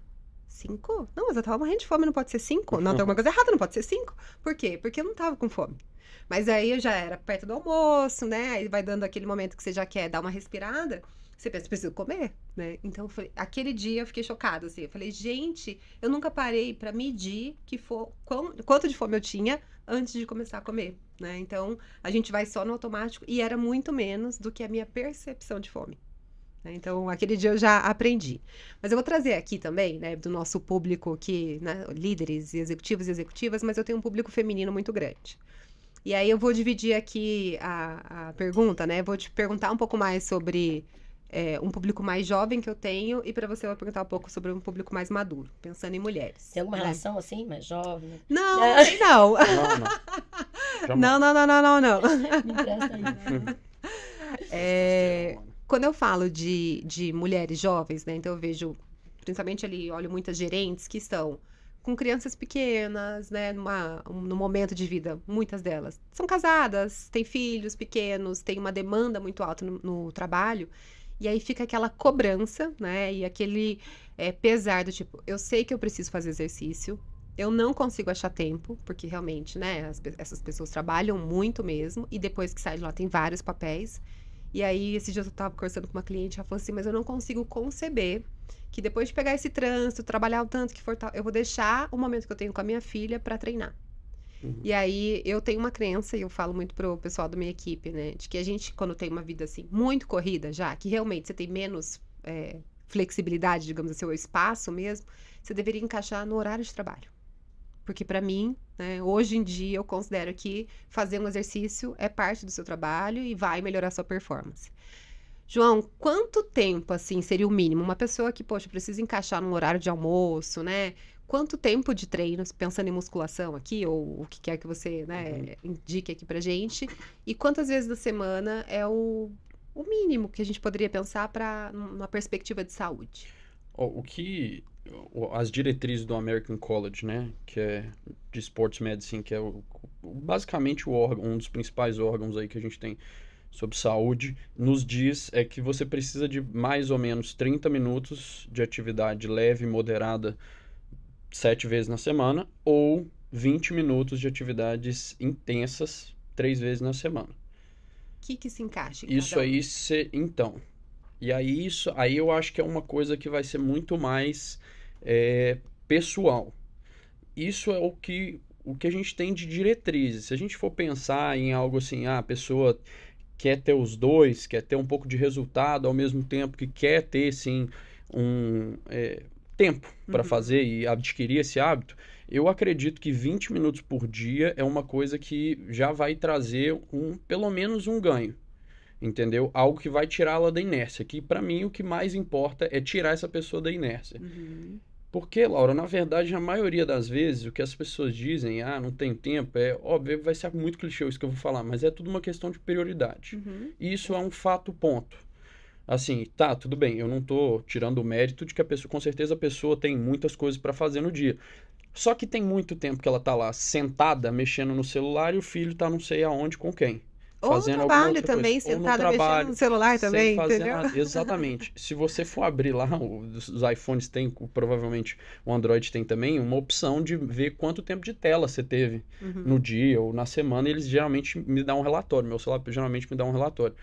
Speaker 1: Cinco? Não, mas eu tava morrendo de fome, não pode ser cinco? Não, tem alguma coisa errada, não pode ser cinco. Por quê? Porque eu não tava com fome. Mas aí eu já era perto do almoço, né? Aí vai dando aquele momento que você já quer dar uma respirada. Você pensa, preciso comer, né? Então, foi... aquele dia eu fiquei chocada, assim. Eu falei, gente, eu nunca parei para medir que for, quão, quanto de fome eu tinha antes de começar a comer, né? Então, a gente vai só no automático e era muito menos do que a minha percepção de fome. Né? Então, aquele dia eu já aprendi. Mas eu vou trazer aqui também, né, do nosso público que, né, líderes e executivos e executivas, mas eu tenho um público feminino muito grande. E aí eu vou dividir aqui a, a pergunta, né? Vou te perguntar um pouco mais sobre é, um público mais jovem que eu tenho e para você eu vou perguntar um pouco sobre um público mais maduro, pensando em mulheres. Tem alguma né? relação assim, mais jovem? Não, não. Não, não, não, não, não, não. não. Me empresta aí. É, quando eu falo de, de mulheres jovens, né? Então eu vejo, principalmente ali, olho muitas gerentes que estão com crianças pequenas, né? Numa, um, momento de vida, muitas delas são casadas, têm filhos pequenos, têm uma demanda muito alta no, no trabalho. E aí fica aquela cobrança, né? E aquele é, pesar do tipo, eu sei que eu preciso fazer exercício, eu não consigo achar tempo, porque realmente, né, as, essas pessoas trabalham muito mesmo, e depois que sai de lá tem vários papéis. E aí, esse dia eu tava conversando com uma cliente, ela falou assim: Mas eu não consigo conceber que depois de pegar esse trânsito, trabalhar o tanto que for tal, eu vou deixar o momento que eu tenho com a minha filha para treinar. Uhum. E aí, eu tenho uma crença, e eu falo muito pro pessoal da minha equipe, né? De que a gente, quando tem uma vida assim, muito corrida já, que realmente você tem menos é, flexibilidade, digamos assim, ou espaço mesmo, você deveria encaixar no horário de trabalho. Porque para mim, né, hoje em dia eu considero que fazer um exercício é parte do seu trabalho e vai melhorar sua performance. João, quanto tempo assim seria o mínimo? Uma pessoa que, poxa, precisa encaixar num horário de almoço, né? Quanto tempo de treino, pensando em musculação aqui, ou o que quer que você né, uhum. indique aqui pra gente? E quantas vezes na semana é o, o mínimo que a gente poderia pensar para uma perspectiva de saúde?
Speaker 3: Oh, o que as diretrizes do American College, né, que é de Sports Medicine, que é o, basicamente o órgão, um dos principais órgãos aí que a gente tem sobre saúde, nos diz é que você precisa de mais ou menos 30 minutos de atividade leve, moderada, sete vezes na semana, ou 20 minutos de atividades intensas, três vezes na semana.
Speaker 1: O que, que se encaixa? Em Isso um? aí,
Speaker 3: se, então, e aí isso, aí eu acho que é uma coisa que vai ser muito mais é, pessoal. Isso é o que o que a gente tem de diretrizes. Se a gente for pensar em algo assim, ah, a pessoa quer ter os dois, quer ter um pouco de resultado ao mesmo tempo que quer ter sim um é, tempo para uhum. fazer e adquirir esse hábito, eu acredito que 20 minutos por dia é uma coisa que já vai trazer um, pelo menos um ganho entendeu? Algo que vai tirá-la da inércia, que para mim o que mais importa é tirar essa pessoa da inércia. Uhum. Porque, Laura, na verdade, a maioria das vezes o que as pessoas dizem, ah, não tem tempo, é óbvio, vai ser muito clichê isso que eu vou falar, mas é tudo uma questão de prioridade. Uhum. E isso é um fato ponto. Assim, tá, tudo bem, eu não tô tirando o mérito de que a pessoa, com certeza a pessoa tem muitas coisas para fazer no dia. Só que tem muito tempo que ela tá lá sentada, mexendo no celular e o filho tá não sei aonde com quem. Ou fazendo no trabalho também, sentado sentada trabalho, mexendo no celular também, entendeu? Nada. Exatamente. Se você for abrir lá, os iPhones tem, provavelmente o Android tem também, uma opção de ver quanto tempo de tela você teve uhum. no dia ou na semana, eles geralmente me dão um relatório, meu celular geralmente me dá um relatório.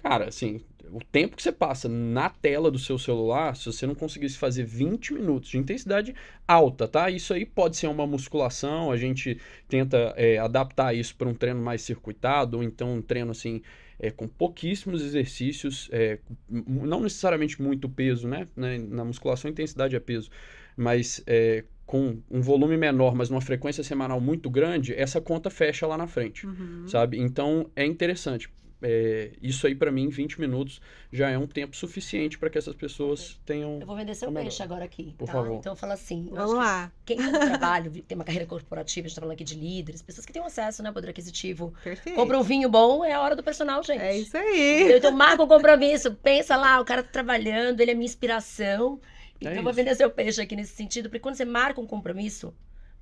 Speaker 3: Cara, assim, o tempo que você passa na tela do seu celular, se você não conseguisse fazer 20 minutos de intensidade alta, tá? Isso aí pode ser uma musculação, a gente tenta é, adaptar isso para um treino mais circuitado, ou então um treino assim. É, com pouquíssimos exercícios, é, não necessariamente muito peso, né? né? Na musculação, intensidade é peso, mas é, com um volume menor, mas uma frequência semanal muito grande, essa conta fecha lá na frente, uhum. sabe? Então é interessante é, isso aí para mim, 20 minutos já é um tempo suficiente para que essas pessoas tenham. Eu vou vender seu peixe agora aqui. Por tá? favor. Então
Speaker 2: fala assim. Vamos lá. Quem tem trabalho, tem uma carreira corporativa, a gente tá falando aqui de líderes, pessoas que têm acesso, né, poder aquisitivo. Perfeito. Compra um vinho bom, é a hora do personal, gente. É isso aí. Então marca o um compromisso, pensa lá, o cara tá trabalhando, ele é minha inspiração. É então é eu vou vender seu peixe aqui nesse sentido, porque quando você marca um compromisso,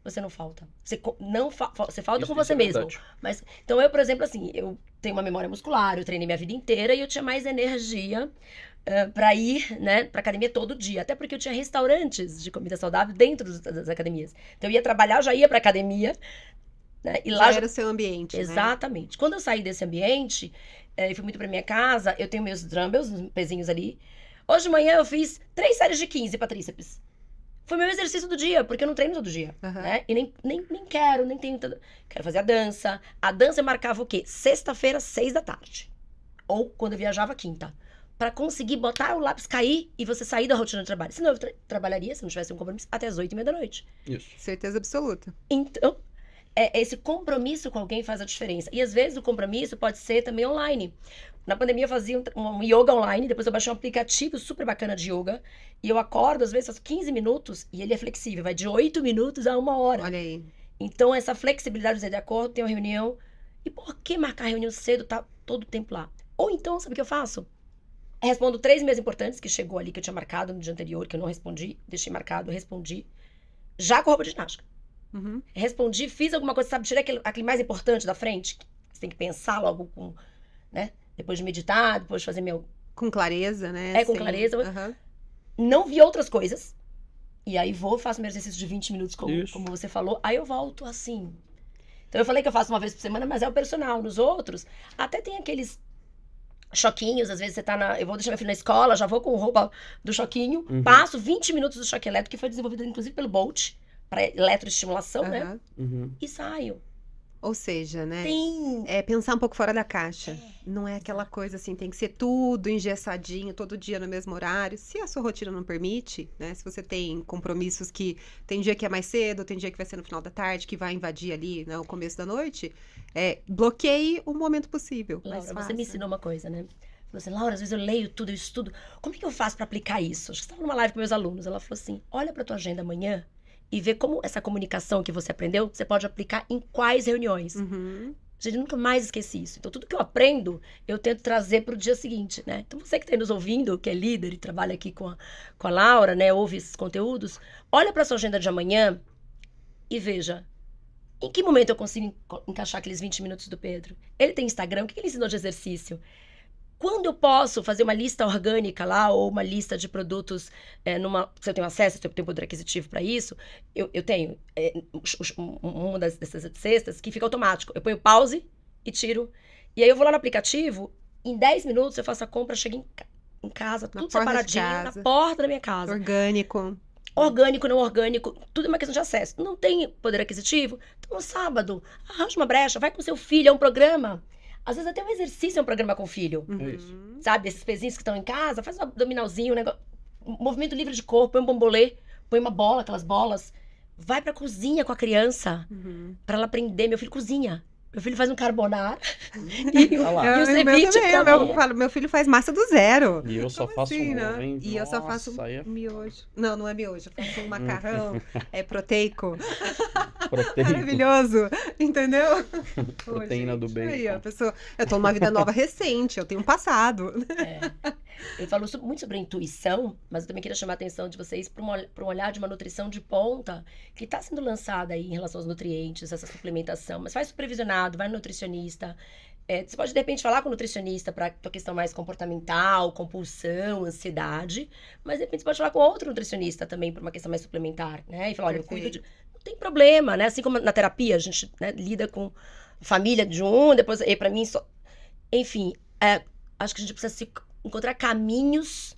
Speaker 2: você não falta. Você não fa você falta isso, com você é mesmo. Mas então eu, por exemplo, assim, eu tenho uma memória muscular, eu treinei minha vida inteira e eu tinha mais energia uh, para ir, né, para academia todo dia, até porque eu tinha restaurantes de comida saudável dentro das academias. Então eu ia trabalhar, eu já ia para academia, né? E já lá era o seu ambiente. Né? Exatamente. Né? Quando eu saí desse ambiente eh, e fui muito para minha casa, eu tenho meus dumbbells, meus pezinhos ali. Hoje de manhã eu fiz três séries de 15 para tríceps. Foi meu exercício do dia, porque eu não treino todo dia, uhum. né? E nem, nem, nem quero, nem tenho... Quero fazer a dança. A dança eu marcava o quê? Sexta-feira, seis da tarde. Ou, quando eu viajava, quinta. para conseguir botar o lápis cair e você sair da rotina de trabalho. Senão eu tra trabalharia, se não tivesse um compromisso, até as oito e meia da noite. Isso. Certeza absoluta. Então, é, esse compromisso com alguém faz a diferença. E às vezes o compromisso pode ser também online. Na pandemia eu fazia um, um yoga online, depois eu baixei um aplicativo super bacana de yoga. E eu acordo, às vezes, faço 15 minutos e ele é flexível, vai de 8 minutos a uma hora. Olha aí. Então, essa flexibilidade, você de acordo, tem uma reunião. E por que marcar reunião cedo, tá todo o tempo lá? Ou então, sabe o que eu faço? Respondo três meses importantes que chegou ali, que eu tinha marcado no dia anterior, que eu não respondi, deixei marcado, respondi. Já com roupa de ginástica. Uhum. Respondi, fiz alguma coisa, sabe? Tirei aquele, aquele mais importante da frente. Você tem que pensar logo com, né? Depois de meditar, depois de fazer meu. Com clareza, né? É, com Sim. clareza. Uhum. Não vi outras coisas. E aí vou, faço meu exercício de 20 minutos, como, como você falou. Aí eu volto assim. Então eu falei que eu faço uma vez por semana, mas é o personal. Nos outros, até tem aqueles choquinhos, às vezes você tá na. Eu vou deixar meu filho na escola, já vou com roupa do choquinho, uhum. passo 20 minutos do choque elétrico, que foi desenvolvido inclusive pelo Bolt para eletroestimulação, uhum. né? Uhum. E saio.
Speaker 1: Ou seja, né? Tem... É pensar um pouco fora da caixa. É. Não é aquela coisa assim, tem que ser tudo engessadinho, todo dia no mesmo horário. Se a sua rotina não permite, né? Se você tem compromissos que tem dia que é mais cedo, tem dia que vai ser no final da tarde, que vai invadir ali né, o começo da
Speaker 2: noite, é, bloqueie o momento possível. Laura, você me ensinou uma coisa, né? Falou assim, Laura, às vezes eu leio tudo, eu estudo. Como é que eu faço para aplicar isso? Acho que estava numa live com meus alunos. Ela falou assim: olha para tua agenda amanhã e ver como essa comunicação que você aprendeu, você pode aplicar em quais reuniões. Uhum. Gente, eu nunca mais esqueci isso. Então, tudo que eu aprendo, eu tento trazer para o dia seguinte, né? Então, você que está nos ouvindo, que é líder e trabalha aqui com a, com a Laura, né? Ouve esses conteúdos, olha para sua agenda de amanhã e veja. Em que momento eu consigo encaixar aqueles 20 minutos do Pedro? Ele tem Instagram, o que ele ensinou de exercício? quando eu posso fazer uma lista orgânica lá, ou uma lista de produtos, é, numa, se eu tenho acesso, se eu tenho poder aquisitivo para isso, eu, eu tenho é, uma das, dessas cestas que fica automático. Eu ponho pause e tiro. E aí eu vou lá no aplicativo, em 10 minutos eu faço a compra, chego em, em casa, tudo na separadinho, casa. na porta da minha casa. Orgânico orgânico, não orgânico, tudo é uma questão de acesso. Não tem poder aquisitivo? Então, no sábado, arranja uma brecha, vai com seu filho, é um programa. Às vezes até um exercício é um programa com filho. Uhum. É uhum. Sabe? Esses pezinhos que estão em casa, faz um abdominalzinho, um negócio. Movimento livre de corpo, põe um bombolê, põe uma bola, aquelas bolas. Vai pra cozinha com a criança. Uhum. para ela aprender. Meu filho cozinha. Meu filho faz um carbonara. Uhum. E, ah lá. e o ceviche meu, também, também. Meu, meu, filho faz
Speaker 1: massa do zero. E eu só Como faço assim, um né? Nossa, E eu só faço é... miojo. Não, não é miojo. Eu faço um hum. macarrão. é proteico. proteico. Maravilhoso. Entendeu? Proteína Pô, do bem. Aí,
Speaker 2: pessoa... Eu tô numa vida nova recente. Eu tenho um passado. É. Ele falou muito sobre intuição, mas eu também queria chamar a atenção de vocês para um olhar de uma nutrição de ponta que está sendo lançada aí em relação aos nutrientes, essa suplementação. Mas faz supervisionado, vai no nutricionista. É, você pode, de repente, falar com o nutricionista para tua questão mais comportamental, compulsão, ansiedade. Mas, de repente, você pode falar com outro nutricionista também para uma questão mais suplementar, né? E falar, olha, eu cuido de... Não tem problema, né? Assim como na terapia, a gente né, lida com família de um, depois... E para mim, só... Enfim, é, acho que a gente precisa se encontrar caminhos,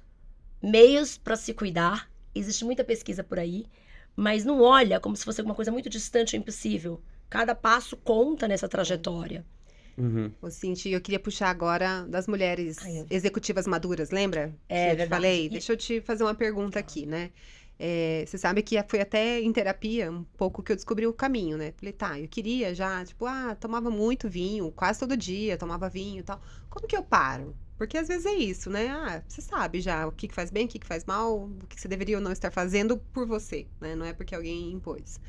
Speaker 2: meios para se cuidar. Existe muita pesquisa por aí, mas não olha como se fosse alguma coisa muito distante ou impossível. Cada passo conta nessa trajetória. Uhum. Ô, Cinti, eu queria puxar agora das mulheres Ai,
Speaker 1: executivas maduras, lembra? É, eu verdade. falei. E... Deixa eu te fazer uma pergunta aqui, né? É, você sabe que foi até em terapia um pouco que eu descobri o caminho, né? Falei, tá, eu queria já, tipo, ah, tomava muito vinho, quase todo dia, tomava vinho e tal. Como que eu paro? Porque às vezes é isso, né? Ah, você sabe já o que, que faz bem, o que, que faz mal, o que você deveria ou não estar fazendo por você, né? Não é porque alguém impôs.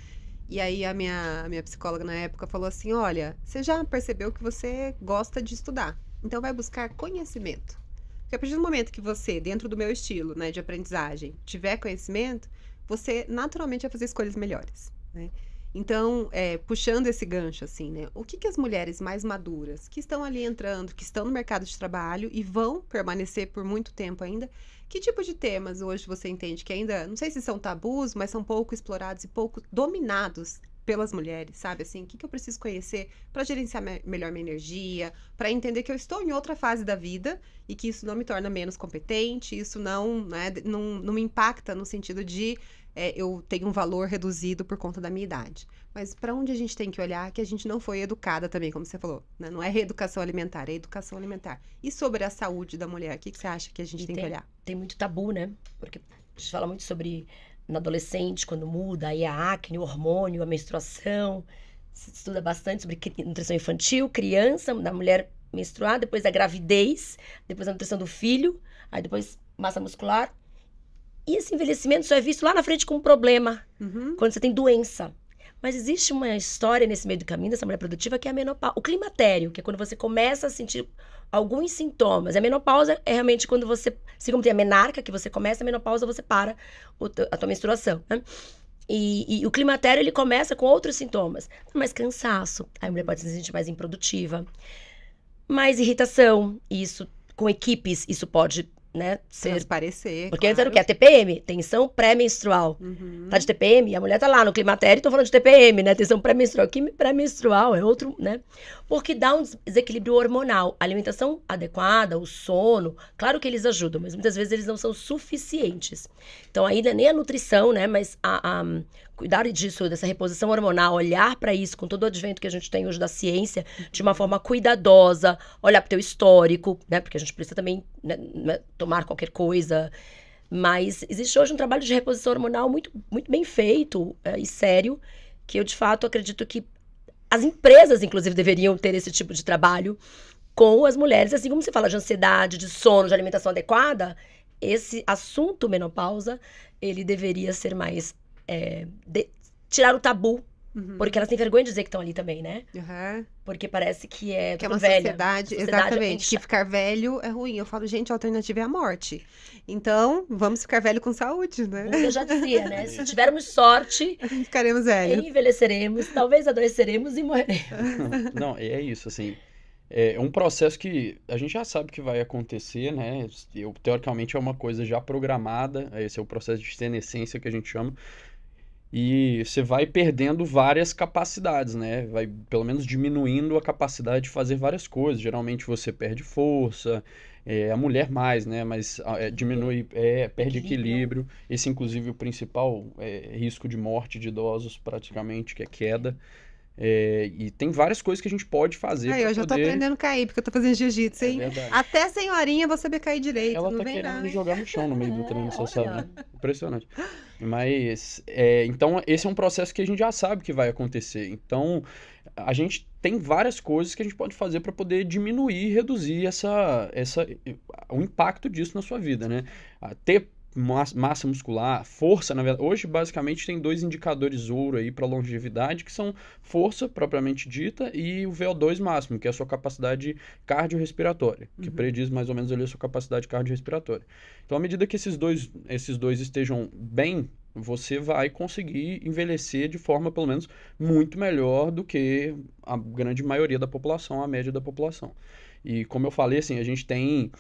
Speaker 1: E aí a minha, a minha psicóloga na época falou assim: olha, você já percebeu que você gosta de estudar. Então vai buscar conhecimento. Porque a partir do momento que você, dentro do meu estilo né, de aprendizagem, tiver conhecimento, você naturalmente vai fazer escolhas melhores. Né? Então, é, puxando esse gancho, assim, né? O que, que as mulheres mais maduras, que estão ali entrando, que estão no mercado de trabalho e vão permanecer por muito tempo ainda, que tipo de temas hoje você entende que ainda, não sei se são tabus, mas são pouco explorados e pouco dominados pelas mulheres, sabe? Assim, o que, que eu preciso conhecer para gerenciar me melhor minha energia, para entender que eu estou em outra fase da vida e que isso não me torna menos competente, isso não, né, não, não me impacta no sentido de é, eu tenho um valor reduzido por conta da minha idade. Mas para onde a gente tem que olhar que a gente não foi educada também, como você falou. Né? Não é reeducação alimentar, é educação alimentar. E sobre a saúde da
Speaker 2: mulher, o que, que você acha que a gente tem, tem, que olhar? Tem muito tabu, né? Porque a gente fala muito sobre na adolescente, quando muda, aí a é acne, o hormônio, a menstruação. Se estuda bastante sobre nutrição infantil, criança, da mulher menstruar, depois a gravidez, depois a nutrição do filho, aí depois massa muscular, e esse envelhecimento só é visto lá na frente como problema, uhum. quando você tem doença. Mas existe uma história nesse meio do caminho dessa mulher produtiva que é a menopausa. O climatério, que é quando você começa a sentir alguns sintomas. A menopausa é realmente quando você, se assim como tem a menarca, que você começa a menopausa, você para a tua menstruação, né? E, e, o climatério, ele começa com outros sintomas. Mais cansaço, a mulher pode se sentir mais improdutiva. Mais irritação, isso com equipes, isso pode né? Ser... Transparecer. Porque claro. antes era o quê? A TPM, tensão pré-menstrual. Uhum. Tá de TPM, a mulher tá lá no climatério, tô falando de TPM, né? Tensão pré-menstrual. Que pré-menstrual é outro, né? porque dá um desequilíbrio hormonal. A alimentação adequada, o sono, claro que eles ajudam, mas muitas vezes eles não são suficientes. Então, ainda nem a nutrição, né? Mas a, a cuidar disso, dessa reposição hormonal, olhar para isso com todo o advento que a gente tem hoje da ciência, de uma forma cuidadosa, olhar para o teu histórico, né? Porque a gente precisa também né, né, tomar qualquer coisa. Mas existe hoje um trabalho de reposição hormonal muito, muito bem feito é, e sério, que eu de fato acredito que as empresas, inclusive, deveriam ter esse tipo de trabalho com as mulheres. Assim como se fala de ansiedade, de sono, de alimentação adequada, esse assunto menopausa, ele deveria ser mais... É, de, tirar o tabu Uhum. Porque elas têm vergonha de dizer que estão ali também, né? Uhum. Porque parece que é. Que é uma velha. Sociedade, sociedade, exatamente. que
Speaker 1: ficar velho é ruim. Eu falo, gente, a alternativa é a morte. Então, vamos ficar velho com saúde, né? Eu já dizia, né?
Speaker 2: Se tivermos sorte. Ficaremos velhos. Envelheceremos, talvez adoeceremos e morreremos.
Speaker 3: Não, é isso, assim. É, é um processo que a gente já sabe que vai acontecer, né? Eu, teoricamente é uma coisa já programada, esse é o processo de senescência que a gente chama, e você vai perdendo várias capacidades, né? Vai pelo menos diminuindo a capacidade de fazer várias coisas. Geralmente você perde força, é, a mulher mais, né? Mas ah, é, diminui, é, perde equilíbrio. Esse, inclusive, é o principal é, risco de morte de idosos, praticamente, que é queda. É, e tem várias coisas que a gente pode fazer. Aí, eu já poder... tô aprendendo
Speaker 1: a cair, porque eu tô fazendo jiu-jitsu, é hein? É Até a senhorinha você saber cair direito. Ela não tá querendo nada. me
Speaker 3: jogar no chão no meio do treino, você sabe. Impressionante. Mas, é, então, esse é um processo que a gente já sabe que vai acontecer. Então, a gente tem várias coisas que a gente pode fazer para poder diminuir reduzir essa, essa, o impacto disso na sua vida, né? Ah, ter massa muscular, força, na verdade. Hoje, basicamente, tem dois indicadores ouro aí para longevidade, que são força propriamente dita e o VO2 máximo, que é a sua capacidade cardiorrespiratória, que uhum. prediz mais ou menos ali a sua capacidade cardiorrespiratória. Então, à medida que esses dois, esses dois estejam bem, você vai conseguir envelhecer de forma, pelo menos, muito melhor do que a grande maioria da população, a média da população. E como eu falei, assim, a gente tem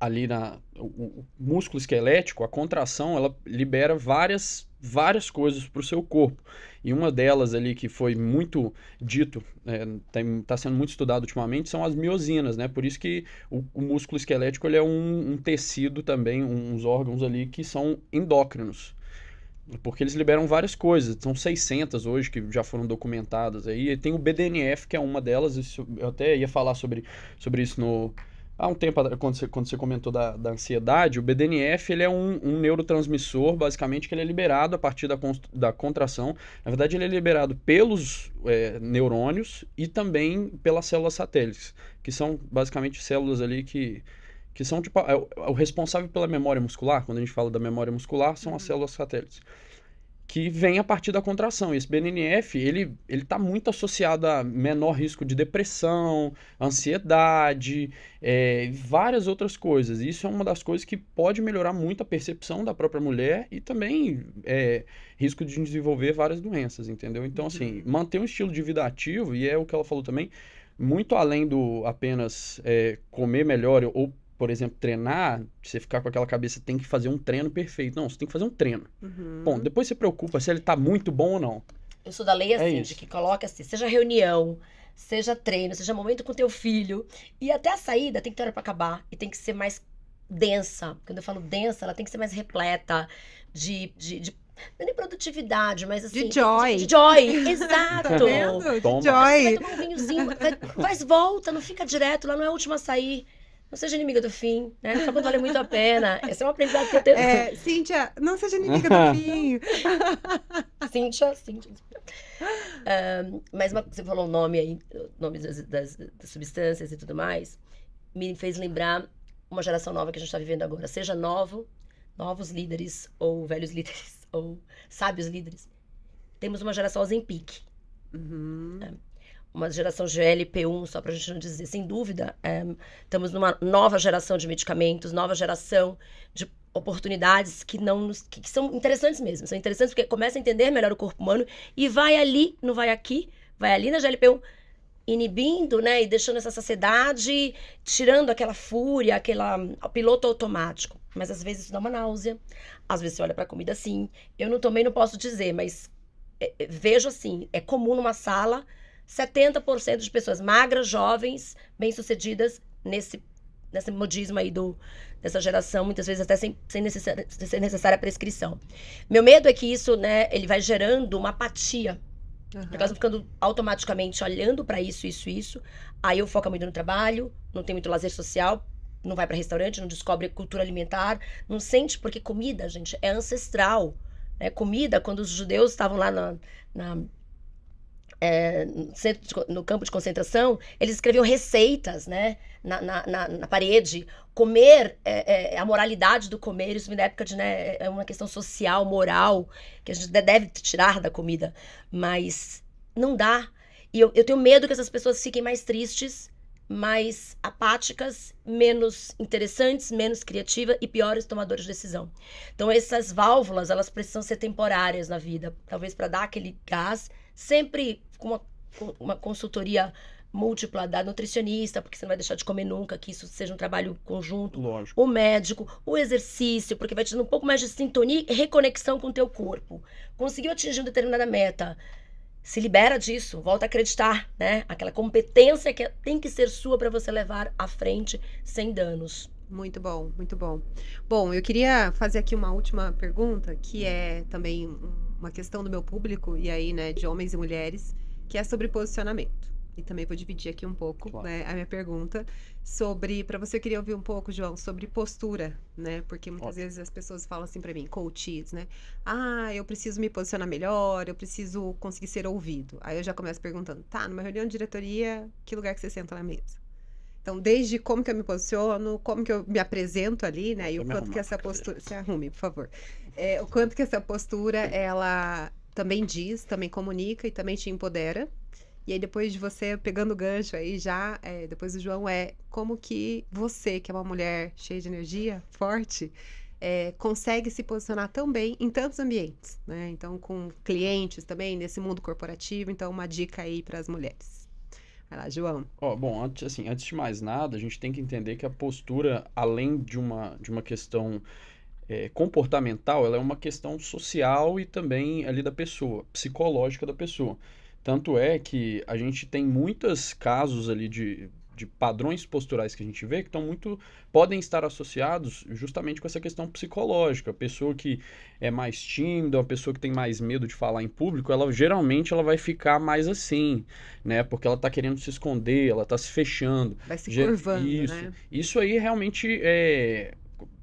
Speaker 3: ali na o, o músculo esquelético, a contração, ela libera várias várias coisas para o seu corpo. E uma delas ali que foi muito dito, está é, tá sendo muito estudado ultimamente, são as miosinas, né? Por isso que o, o músculo esquelético ele é um, um tecido também, um, uns órgãos ali que são endócrinos. Porque eles liberam várias coisas, são 600 hoje que já foram documentadas aí. E tem o BDNF, que é uma delas, isso, eu até ia falar sobre, sobre isso no, Há um tempo, quando você, quando você comentou da, da ansiedade, o BDNF ele é um, um, neurotransmissor, basicamente, que ele é liberado a partir da, da contração. Na verdade, ele é liberado pelos é, neurônios e também pelas células satélites, que são basicamente células ali que, que são tipo, é, o é responsável pela memória muscular. Quando a gente fala da memória muscular, são as uhum. células satélites que vem a partir da contração. esse BNNF, ele ele está muito associado a menor risco de depressão, ansiedade, é, várias outras coisas. Isso é uma das coisas que pode melhorar muito a percepção da própria mulher e também é, risco de desenvolver várias doenças, entendeu? Então, assim, uhum. manter um estilo de vida ativo, e é o que ela falou também, muito além do apenas é, comer melhor ou por exemplo, treinar, você ficar com aquela cabeça, tem que fazer um treino perfeito. Não, você tem que fazer um treino. Uhum. Bom, depois você preocupa se ele tá muito bom ou não.
Speaker 2: Eu sou da lei é assim, é de que coloca assim, seja reunião, seja treino, seja momento com teu filho. E até a saída tem que ter hora pra acabar e tem que ser mais densa. Quando eu falo densa, ela tem que ser mais repleta de, de, de não é nem produtividade, mas assim. De joy. De, joy, exato. Tá de joy. Vai tomar um vinhozinho, vai, faz volta, não fica direto, lá não é a última a sair. Não seja inimiga do fim, né? Só quando vale muito a pena. Esse é um aprendizado que eu tenho. É, Cíntia, não seja inimiga do fim. Cíntia, Cíntia. mas uma, você falou o nome aí, nome das, das, das substâncias e tudo mais, me fez lembrar uma geração nova que a gente está vivendo agora. Seja novo, novos líderes, ou velhos líderes, ou sábios líderes. Temos uma geração em pique. Uhum. É uma geração GLP-1, só para a gente não dizer, sem dúvida, é, estamos numa nova geração de medicamentos, nova geração de oportunidades que não nos, que, que, são interessantes mesmo, são interessantes porque começa a entender melhor o corpo humano e vai ali, não vai aqui, vai ali na GLP-1 inibindo, né, e deixando essa saciedade, tirando aquela fúria, aquela piloto automático. Mas às vezes isso dá uma náusea, às vezes você olha para a comida assim. Eu não tomei, não posso dizer, mas é, é vejo assim, é comum numa sala 70% de pessoas magras, jovens, bem-sucedidas nesse nesse modismo aí do, dessa geração, muitas vezes até sem, sem, necessária, sem necessária prescrição. Meu medo é que isso, né, ele vai gerando uma apatia. Uhum. Porque elas vão ficando automaticamente olhando para isso, isso, isso. Aí eu foco muito no trabalho, não tem muito lazer social, não vai para restaurante, não descobre cultura alimentar, não sente, porque comida, gente, é ancestral. Né? Comida, quando os judeus estavam lá na, na é, no campo de concentração, eles escreviam receitas né, na, na, na, na parede. Comer, é, é, a moralidade do comer, isso na época de, né, é uma questão social, moral, que a gente deve tirar da comida, mas não dá. E eu, eu tenho medo que essas pessoas fiquem mais tristes, mais apáticas, menos interessantes, menos criativas e piores tomadores de decisão. Então essas válvulas, elas precisam ser temporárias na vida, talvez para dar aquele gás sempre com uma, com uma consultoria múltipla da nutricionista, porque você não vai deixar de comer nunca, que isso seja um trabalho conjunto. Lógico. O médico, o exercício, porque vai te dando um pouco mais de sintonia e reconexão com o teu corpo. Conseguiu atingir uma determinada meta. Se libera disso, volta a acreditar, né? Aquela competência que é, tem que ser sua para você levar à frente sem danos. Muito
Speaker 1: bom, muito bom. Bom, eu queria fazer aqui uma última pergunta, que é também um uma questão do meu público, e aí, né, de homens e mulheres, que é sobre posicionamento. E também vou dividir aqui um pouco claro. né, a minha pergunta sobre, para você eu queria ouvir um pouco, João, sobre postura, né? Porque muitas Ótimo. vezes as pessoas falam assim para mim, coaches, né? Ah, eu preciso me posicionar melhor, eu preciso conseguir ser ouvido. Aí eu já começo perguntando, tá, numa reunião de diretoria, que lugar que você senta na mesa? Então, desde como que eu me posiciono, como que eu me apresento ali, né? E o quanto que essa postura. Se arrume, por favor é, o quanto que essa postura ela também diz, também comunica e também te empodera. E aí depois de você pegando o gancho aí já, é, depois do João é como que você, que é uma mulher cheia de energia, forte, é, consegue se posicionar tão bem em tantos ambientes, né? Então com clientes também nesse mundo corporativo. Então uma dica aí para as mulheres.
Speaker 3: Vai lá, João. Oh, bom, antes, assim, antes de mais nada, a gente tem que entender que a postura, além de uma, de uma questão é, comportamental, ela é uma questão social e também ali da pessoa, psicológica da pessoa. Tanto é que a gente tem muitos casos ali de, de padrões posturais que a gente vê que estão muito podem estar associados justamente com essa questão psicológica. A pessoa que é mais tímida, a pessoa que tem mais medo de falar em público, ela geralmente ela vai ficar mais assim, né? Porque ela está querendo se esconder, ela está se fechando. Vai se curvando, isso. né? Isso aí realmente é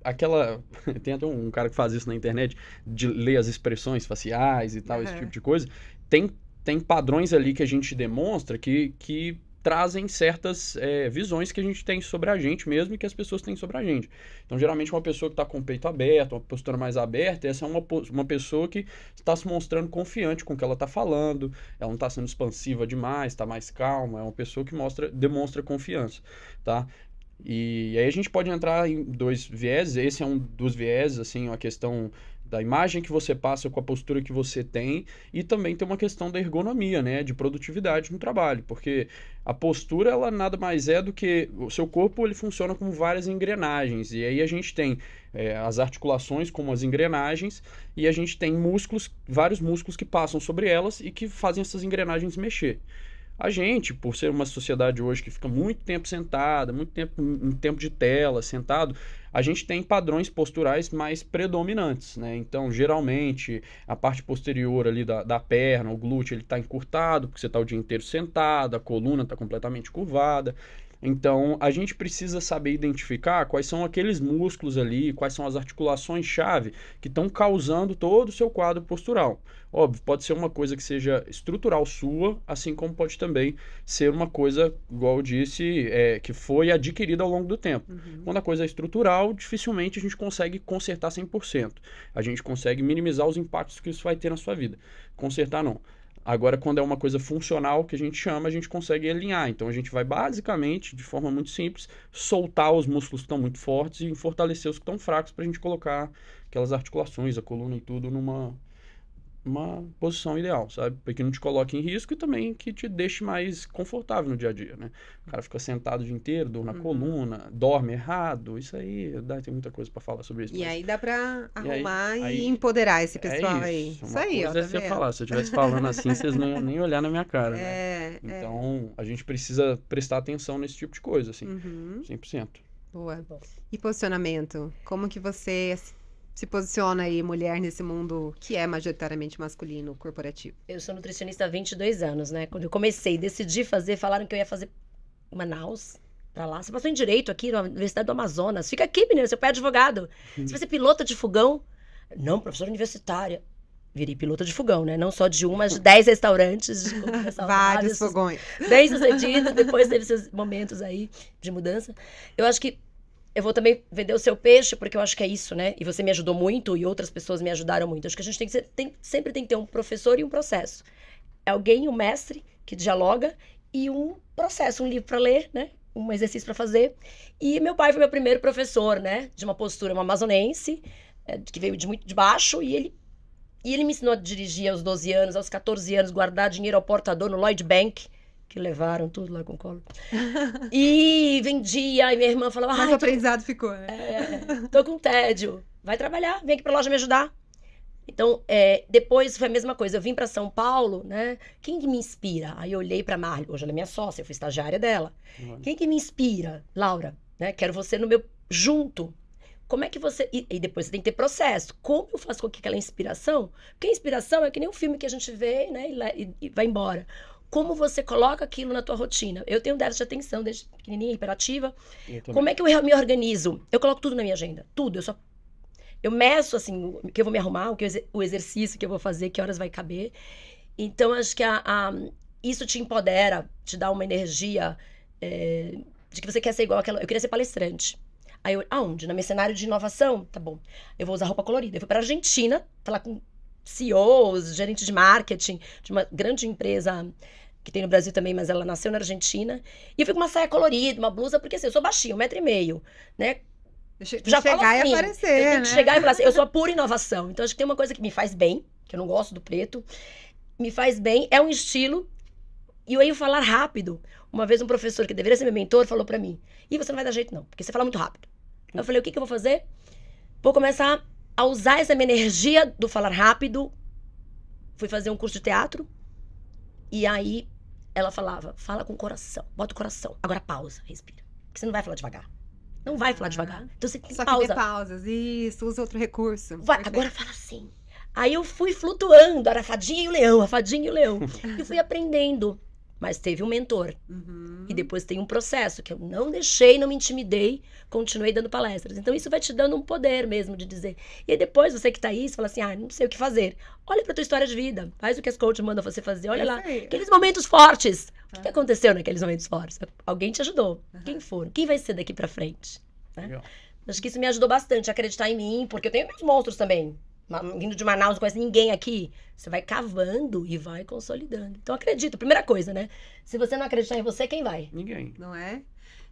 Speaker 3: aquela. Tem até um cara que faz isso na internet, de ler as expressões faciais e tal, uhum. esse tipo de coisa. Tem, tem padrões ali que a gente demonstra que, que trazem certas é, visões que a gente tem sobre a gente mesmo e que as pessoas têm sobre a gente. Então, geralmente, uma pessoa que está com o peito aberto, uma postura mais aberta, essa é uma, uma pessoa que está se mostrando confiante com o que ela está falando, ela não está sendo expansiva demais, está mais calma, é uma pessoa que mostra, demonstra confiança, tá? E aí a gente pode entrar em dois vieses. Esse é um dos vieses, assim, uma questão da imagem que você passa com a postura que você tem e também tem uma questão da ergonomia, né, de produtividade no trabalho, porque a postura ela nada mais é do que o seu corpo ele funciona como várias engrenagens e aí a gente tem é, as articulações como as engrenagens e a gente tem músculos, vários músculos que passam sobre elas e que fazem essas engrenagens mexer. A gente, por ser uma sociedade hoje que fica muito tempo sentada, muito tempo em tempo de tela, sentado, a gente tem padrões posturais mais predominantes, né? Então, geralmente, a parte posterior ali da, da perna, o glúteo, ele está encurtado, porque você está o dia inteiro sentado, a coluna está completamente curvada. Então, a gente precisa saber identificar quais são aqueles músculos ali, quais são as articulações-chave que estão causando todo o seu quadro postural. Óbvio, pode ser uma coisa que seja estrutural sua, assim como pode também ser uma coisa, igual eu disse, é, que foi adquirida ao longo do tempo. Uhum. Quando a coisa é estrutural, dificilmente a gente consegue consertar 100%. A gente consegue minimizar os impactos que isso vai ter na sua vida. Consertar não. Agora, quando é uma coisa funcional que a gente chama, a gente consegue alinhar. Então, a gente vai basicamente, de forma muito simples, soltar os músculos que estão muito fortes e fortalecer os que estão fracos para a gente colocar aquelas articulações, a coluna e tudo numa uma posição ideal, sabe? Porque que não te coloque em risco e também que te deixe mais confortável no dia a dia, né? O cara fica sentado o dia inteiro, dor na uhum. coluna, dorme errado, isso aí, dá, tem muita coisa para falar sobre isso. E
Speaker 1: mas... aí dá para arrumar e, aí, e empoderar esse é pessoal é isso, aí. Uma isso aí, coisa ó, tá é você falar, se eu estivesse falando assim, vocês
Speaker 3: não iam nem olhar na minha cara, né?
Speaker 1: é, né?
Speaker 3: Então, é. a gente precisa prestar atenção nesse tipo de coisa, assim, uhum. 100%.
Speaker 1: Boa. E posicionamento? Como que você se posiciona aí, mulher, nesse mundo que é majoritariamente
Speaker 2: masculino, corporativo? Eu sou nutricionista há 22 anos, né? Quando eu comecei, decidi fazer, falaram que eu ia fazer Manaus, pra lá. Você passou em Direito aqui, na Universidade do Amazonas. Fica aqui, menino, seu pai é advogado. Uhum. Você vai ser pilota de fogão? Não, professora universitária. Virei pilota de fogão, né? Não só de um, mas de dez restaurantes. De Vários fogões. Bem sucedido, depois teve esses momentos aí de mudança. Eu acho que eu vou também vender o seu peixe, porque eu acho que é isso, né? E você me ajudou muito e outras pessoas me ajudaram muito. Acho que a gente tem que ser, tem, sempre tem que ter um professor e um processo. É alguém, um mestre que dialoga e um processo, um livro para ler, né? Um exercício para fazer. E meu pai foi meu primeiro professor, né? De uma postura, uma amazonense, é, que veio de muito de baixo e ele e ele me ensinou a dirigir aos 12 anos, aos 14 anos, guardar dinheiro ao portador no Lloyd Bank, que levaram tudo lá com o colo. E vendia, e minha irmã falava... Mas o aprendizado ficou, né? É, tô com tédio. Vai trabalhar, vem aqui pra loja me ajudar. Então, é, depois foi a mesma coisa. Eu vim para São Paulo, né? Quem que me inspira? Aí eu olhei para Marli, hoje ela é minha sócia, eu fui estagiária dela. Uhum. Quem que me inspira? Laura, né? Quero você no meu junto. Como é que você e, e, depois você tem que ter processo. Como eu faço com que aquela inspiração? Porque a inspiração é que nem um filme que a gente vê, né, e, e vai embora como você coloca aquilo na tua rotina. Eu tenho déficit de atenção desde pequenininha, hiperativa. Como é que eu me organizo? Eu coloco tudo na minha agenda, tudo. Eu só eu meço assim o que eu vou me arrumar, o que o exercício que eu vou fazer, que horas vai caber. Então acho que a, a, isso te empodera, te dá uma energia é, de que você quer ser igual aquela. Eu queria ser palestrante. Aí eu, aonde? Na cenário de inovação? Tá bom. Eu vou usar roupa colorida. Eu fui pra Argentina, falar com CEOs, gerentes de marketing de uma grande empresa que tem no Brasil também, mas ela nasceu na Argentina. E eu fico com uma saia colorida, uma blusa, porque assim, eu sou baixinha, um metro e meio, né? Che Já chegar assim, e aparecer, eu tenho né? chegar e falar assim, eu sou a pura inovação. Então, acho que tem uma coisa que me faz bem, que eu não gosto do preto, me faz bem, é um estilo, e eu ia falar rápido. Uma vez um professor, que deveria ser meu mentor, falou para mim, e você não vai dar jeito não, porque você fala muito rápido. Eu falei, o que, que eu vou fazer? Vou começar a usar essa minha energia do falar rápido, fui fazer um curso de teatro. E aí ela falava: fala com o coração, bota o coração. Agora pausa, respira. Porque você não vai falar devagar. Não vai falar ah, devagar. Então você tem Só pausa. que fazer pausas. Isso, usa outro recurso. Vai, agora fala assim. Aí eu fui flutuando, era a fadinha e o leão, a fadinha e o leão. e fui aprendendo mas teve um mentor. Uhum. E depois tem um processo que eu não deixei, não me intimidei, continuei dando palestras. Então isso vai te dando um poder mesmo de dizer. E aí depois você que está aí, você fala assim: "Ah, não sei o que fazer". Olha para tua história de vida, faz o que as coach manda você fazer, olha é lá, aqueles momentos fortes. O que aconteceu naqueles momentos fortes? Alguém te ajudou? Uhum. Quem for? Quem vai ser daqui para frente, né? Acho que isso me ajudou bastante a acreditar em mim, porque eu tenho meus monstros também vindo de Manaus, não conhece ninguém aqui. Você vai cavando e vai consolidando. Então acredita, primeira coisa, né? Se você não acreditar em você, quem vai? Ninguém. Não é?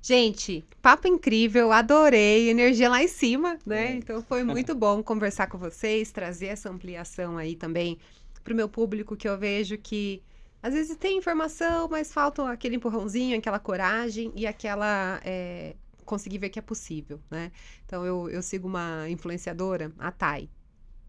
Speaker 2: Gente,
Speaker 1: papo incrível, adorei, energia lá em cima, né? É. Então foi muito bom conversar com vocês, trazer essa ampliação aí também para o meu público que eu vejo que às vezes tem informação, mas falta aquele empurrãozinho, aquela coragem e aquela é, conseguir ver que é possível, né? Então eu, eu sigo uma influenciadora, a Thay,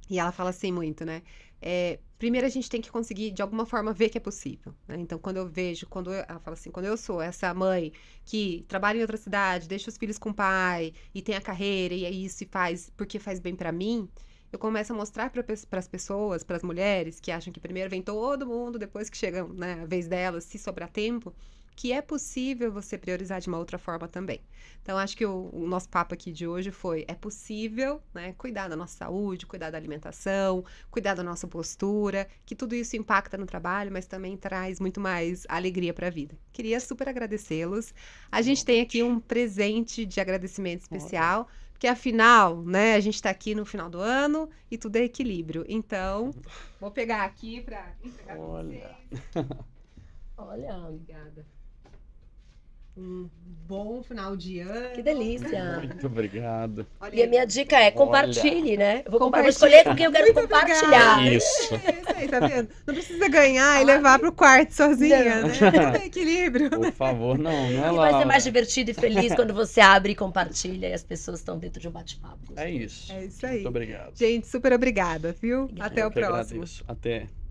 Speaker 1: e ela fala assim muito, né? É, primeiro a gente tem que conseguir de alguma forma ver que é possível. Né? Então, quando eu vejo, quando eu, ela fala assim, quando eu sou essa mãe que trabalha em outra cidade, deixa os filhos com o pai e tem a carreira e é isso e faz porque faz bem para mim, eu começo a mostrar para as pessoas, para as mulheres que acham que primeiro vem todo mundo, depois que chega né, a vez delas, se sobrar tempo, que é possível você priorizar de uma outra forma também. Então, acho que o, o, nosso papo aqui de hoje foi: é possível né, cuidar da nossa saúde, cuidar da alimentação, cuidar da nossa postura, que tudo isso impacta no trabalho, mas também traz muito mais alegria para a vida. Queria super agradecê-los. A gente tem aqui um presente de agradecimento especial. Porque afinal, né, a gente está aqui no final do ano e tudo é equilíbrio. Então, vou pegar aqui para entregar Olha. Olha. Obrigada um bom final de ano. Que delícia. Muito
Speaker 3: obrigado.
Speaker 1: e a minha dica é compartilhe, Olha. né? Eu vou compartilhe. escolher
Speaker 2: com quem
Speaker 3: eu
Speaker 1: quero Muito compartilhar.
Speaker 3: Obrigada. Isso. É, é
Speaker 1: isso aí, tá vendo? Não precisa ganhar ah, e levar pro quarto sozinha, não. né? Tudo equilíbrio. Por
Speaker 3: né? favor, não, não é E vai ser mais
Speaker 2: divertido e feliz quando você abre e compartilha e as pessoas estão dentro de um bate-papo.
Speaker 1: É isso. É isso aí. Muito obrigado.
Speaker 2: Gente, super obrigada, viu? Obrigada. Até o próximo.
Speaker 1: Agradeço. Até.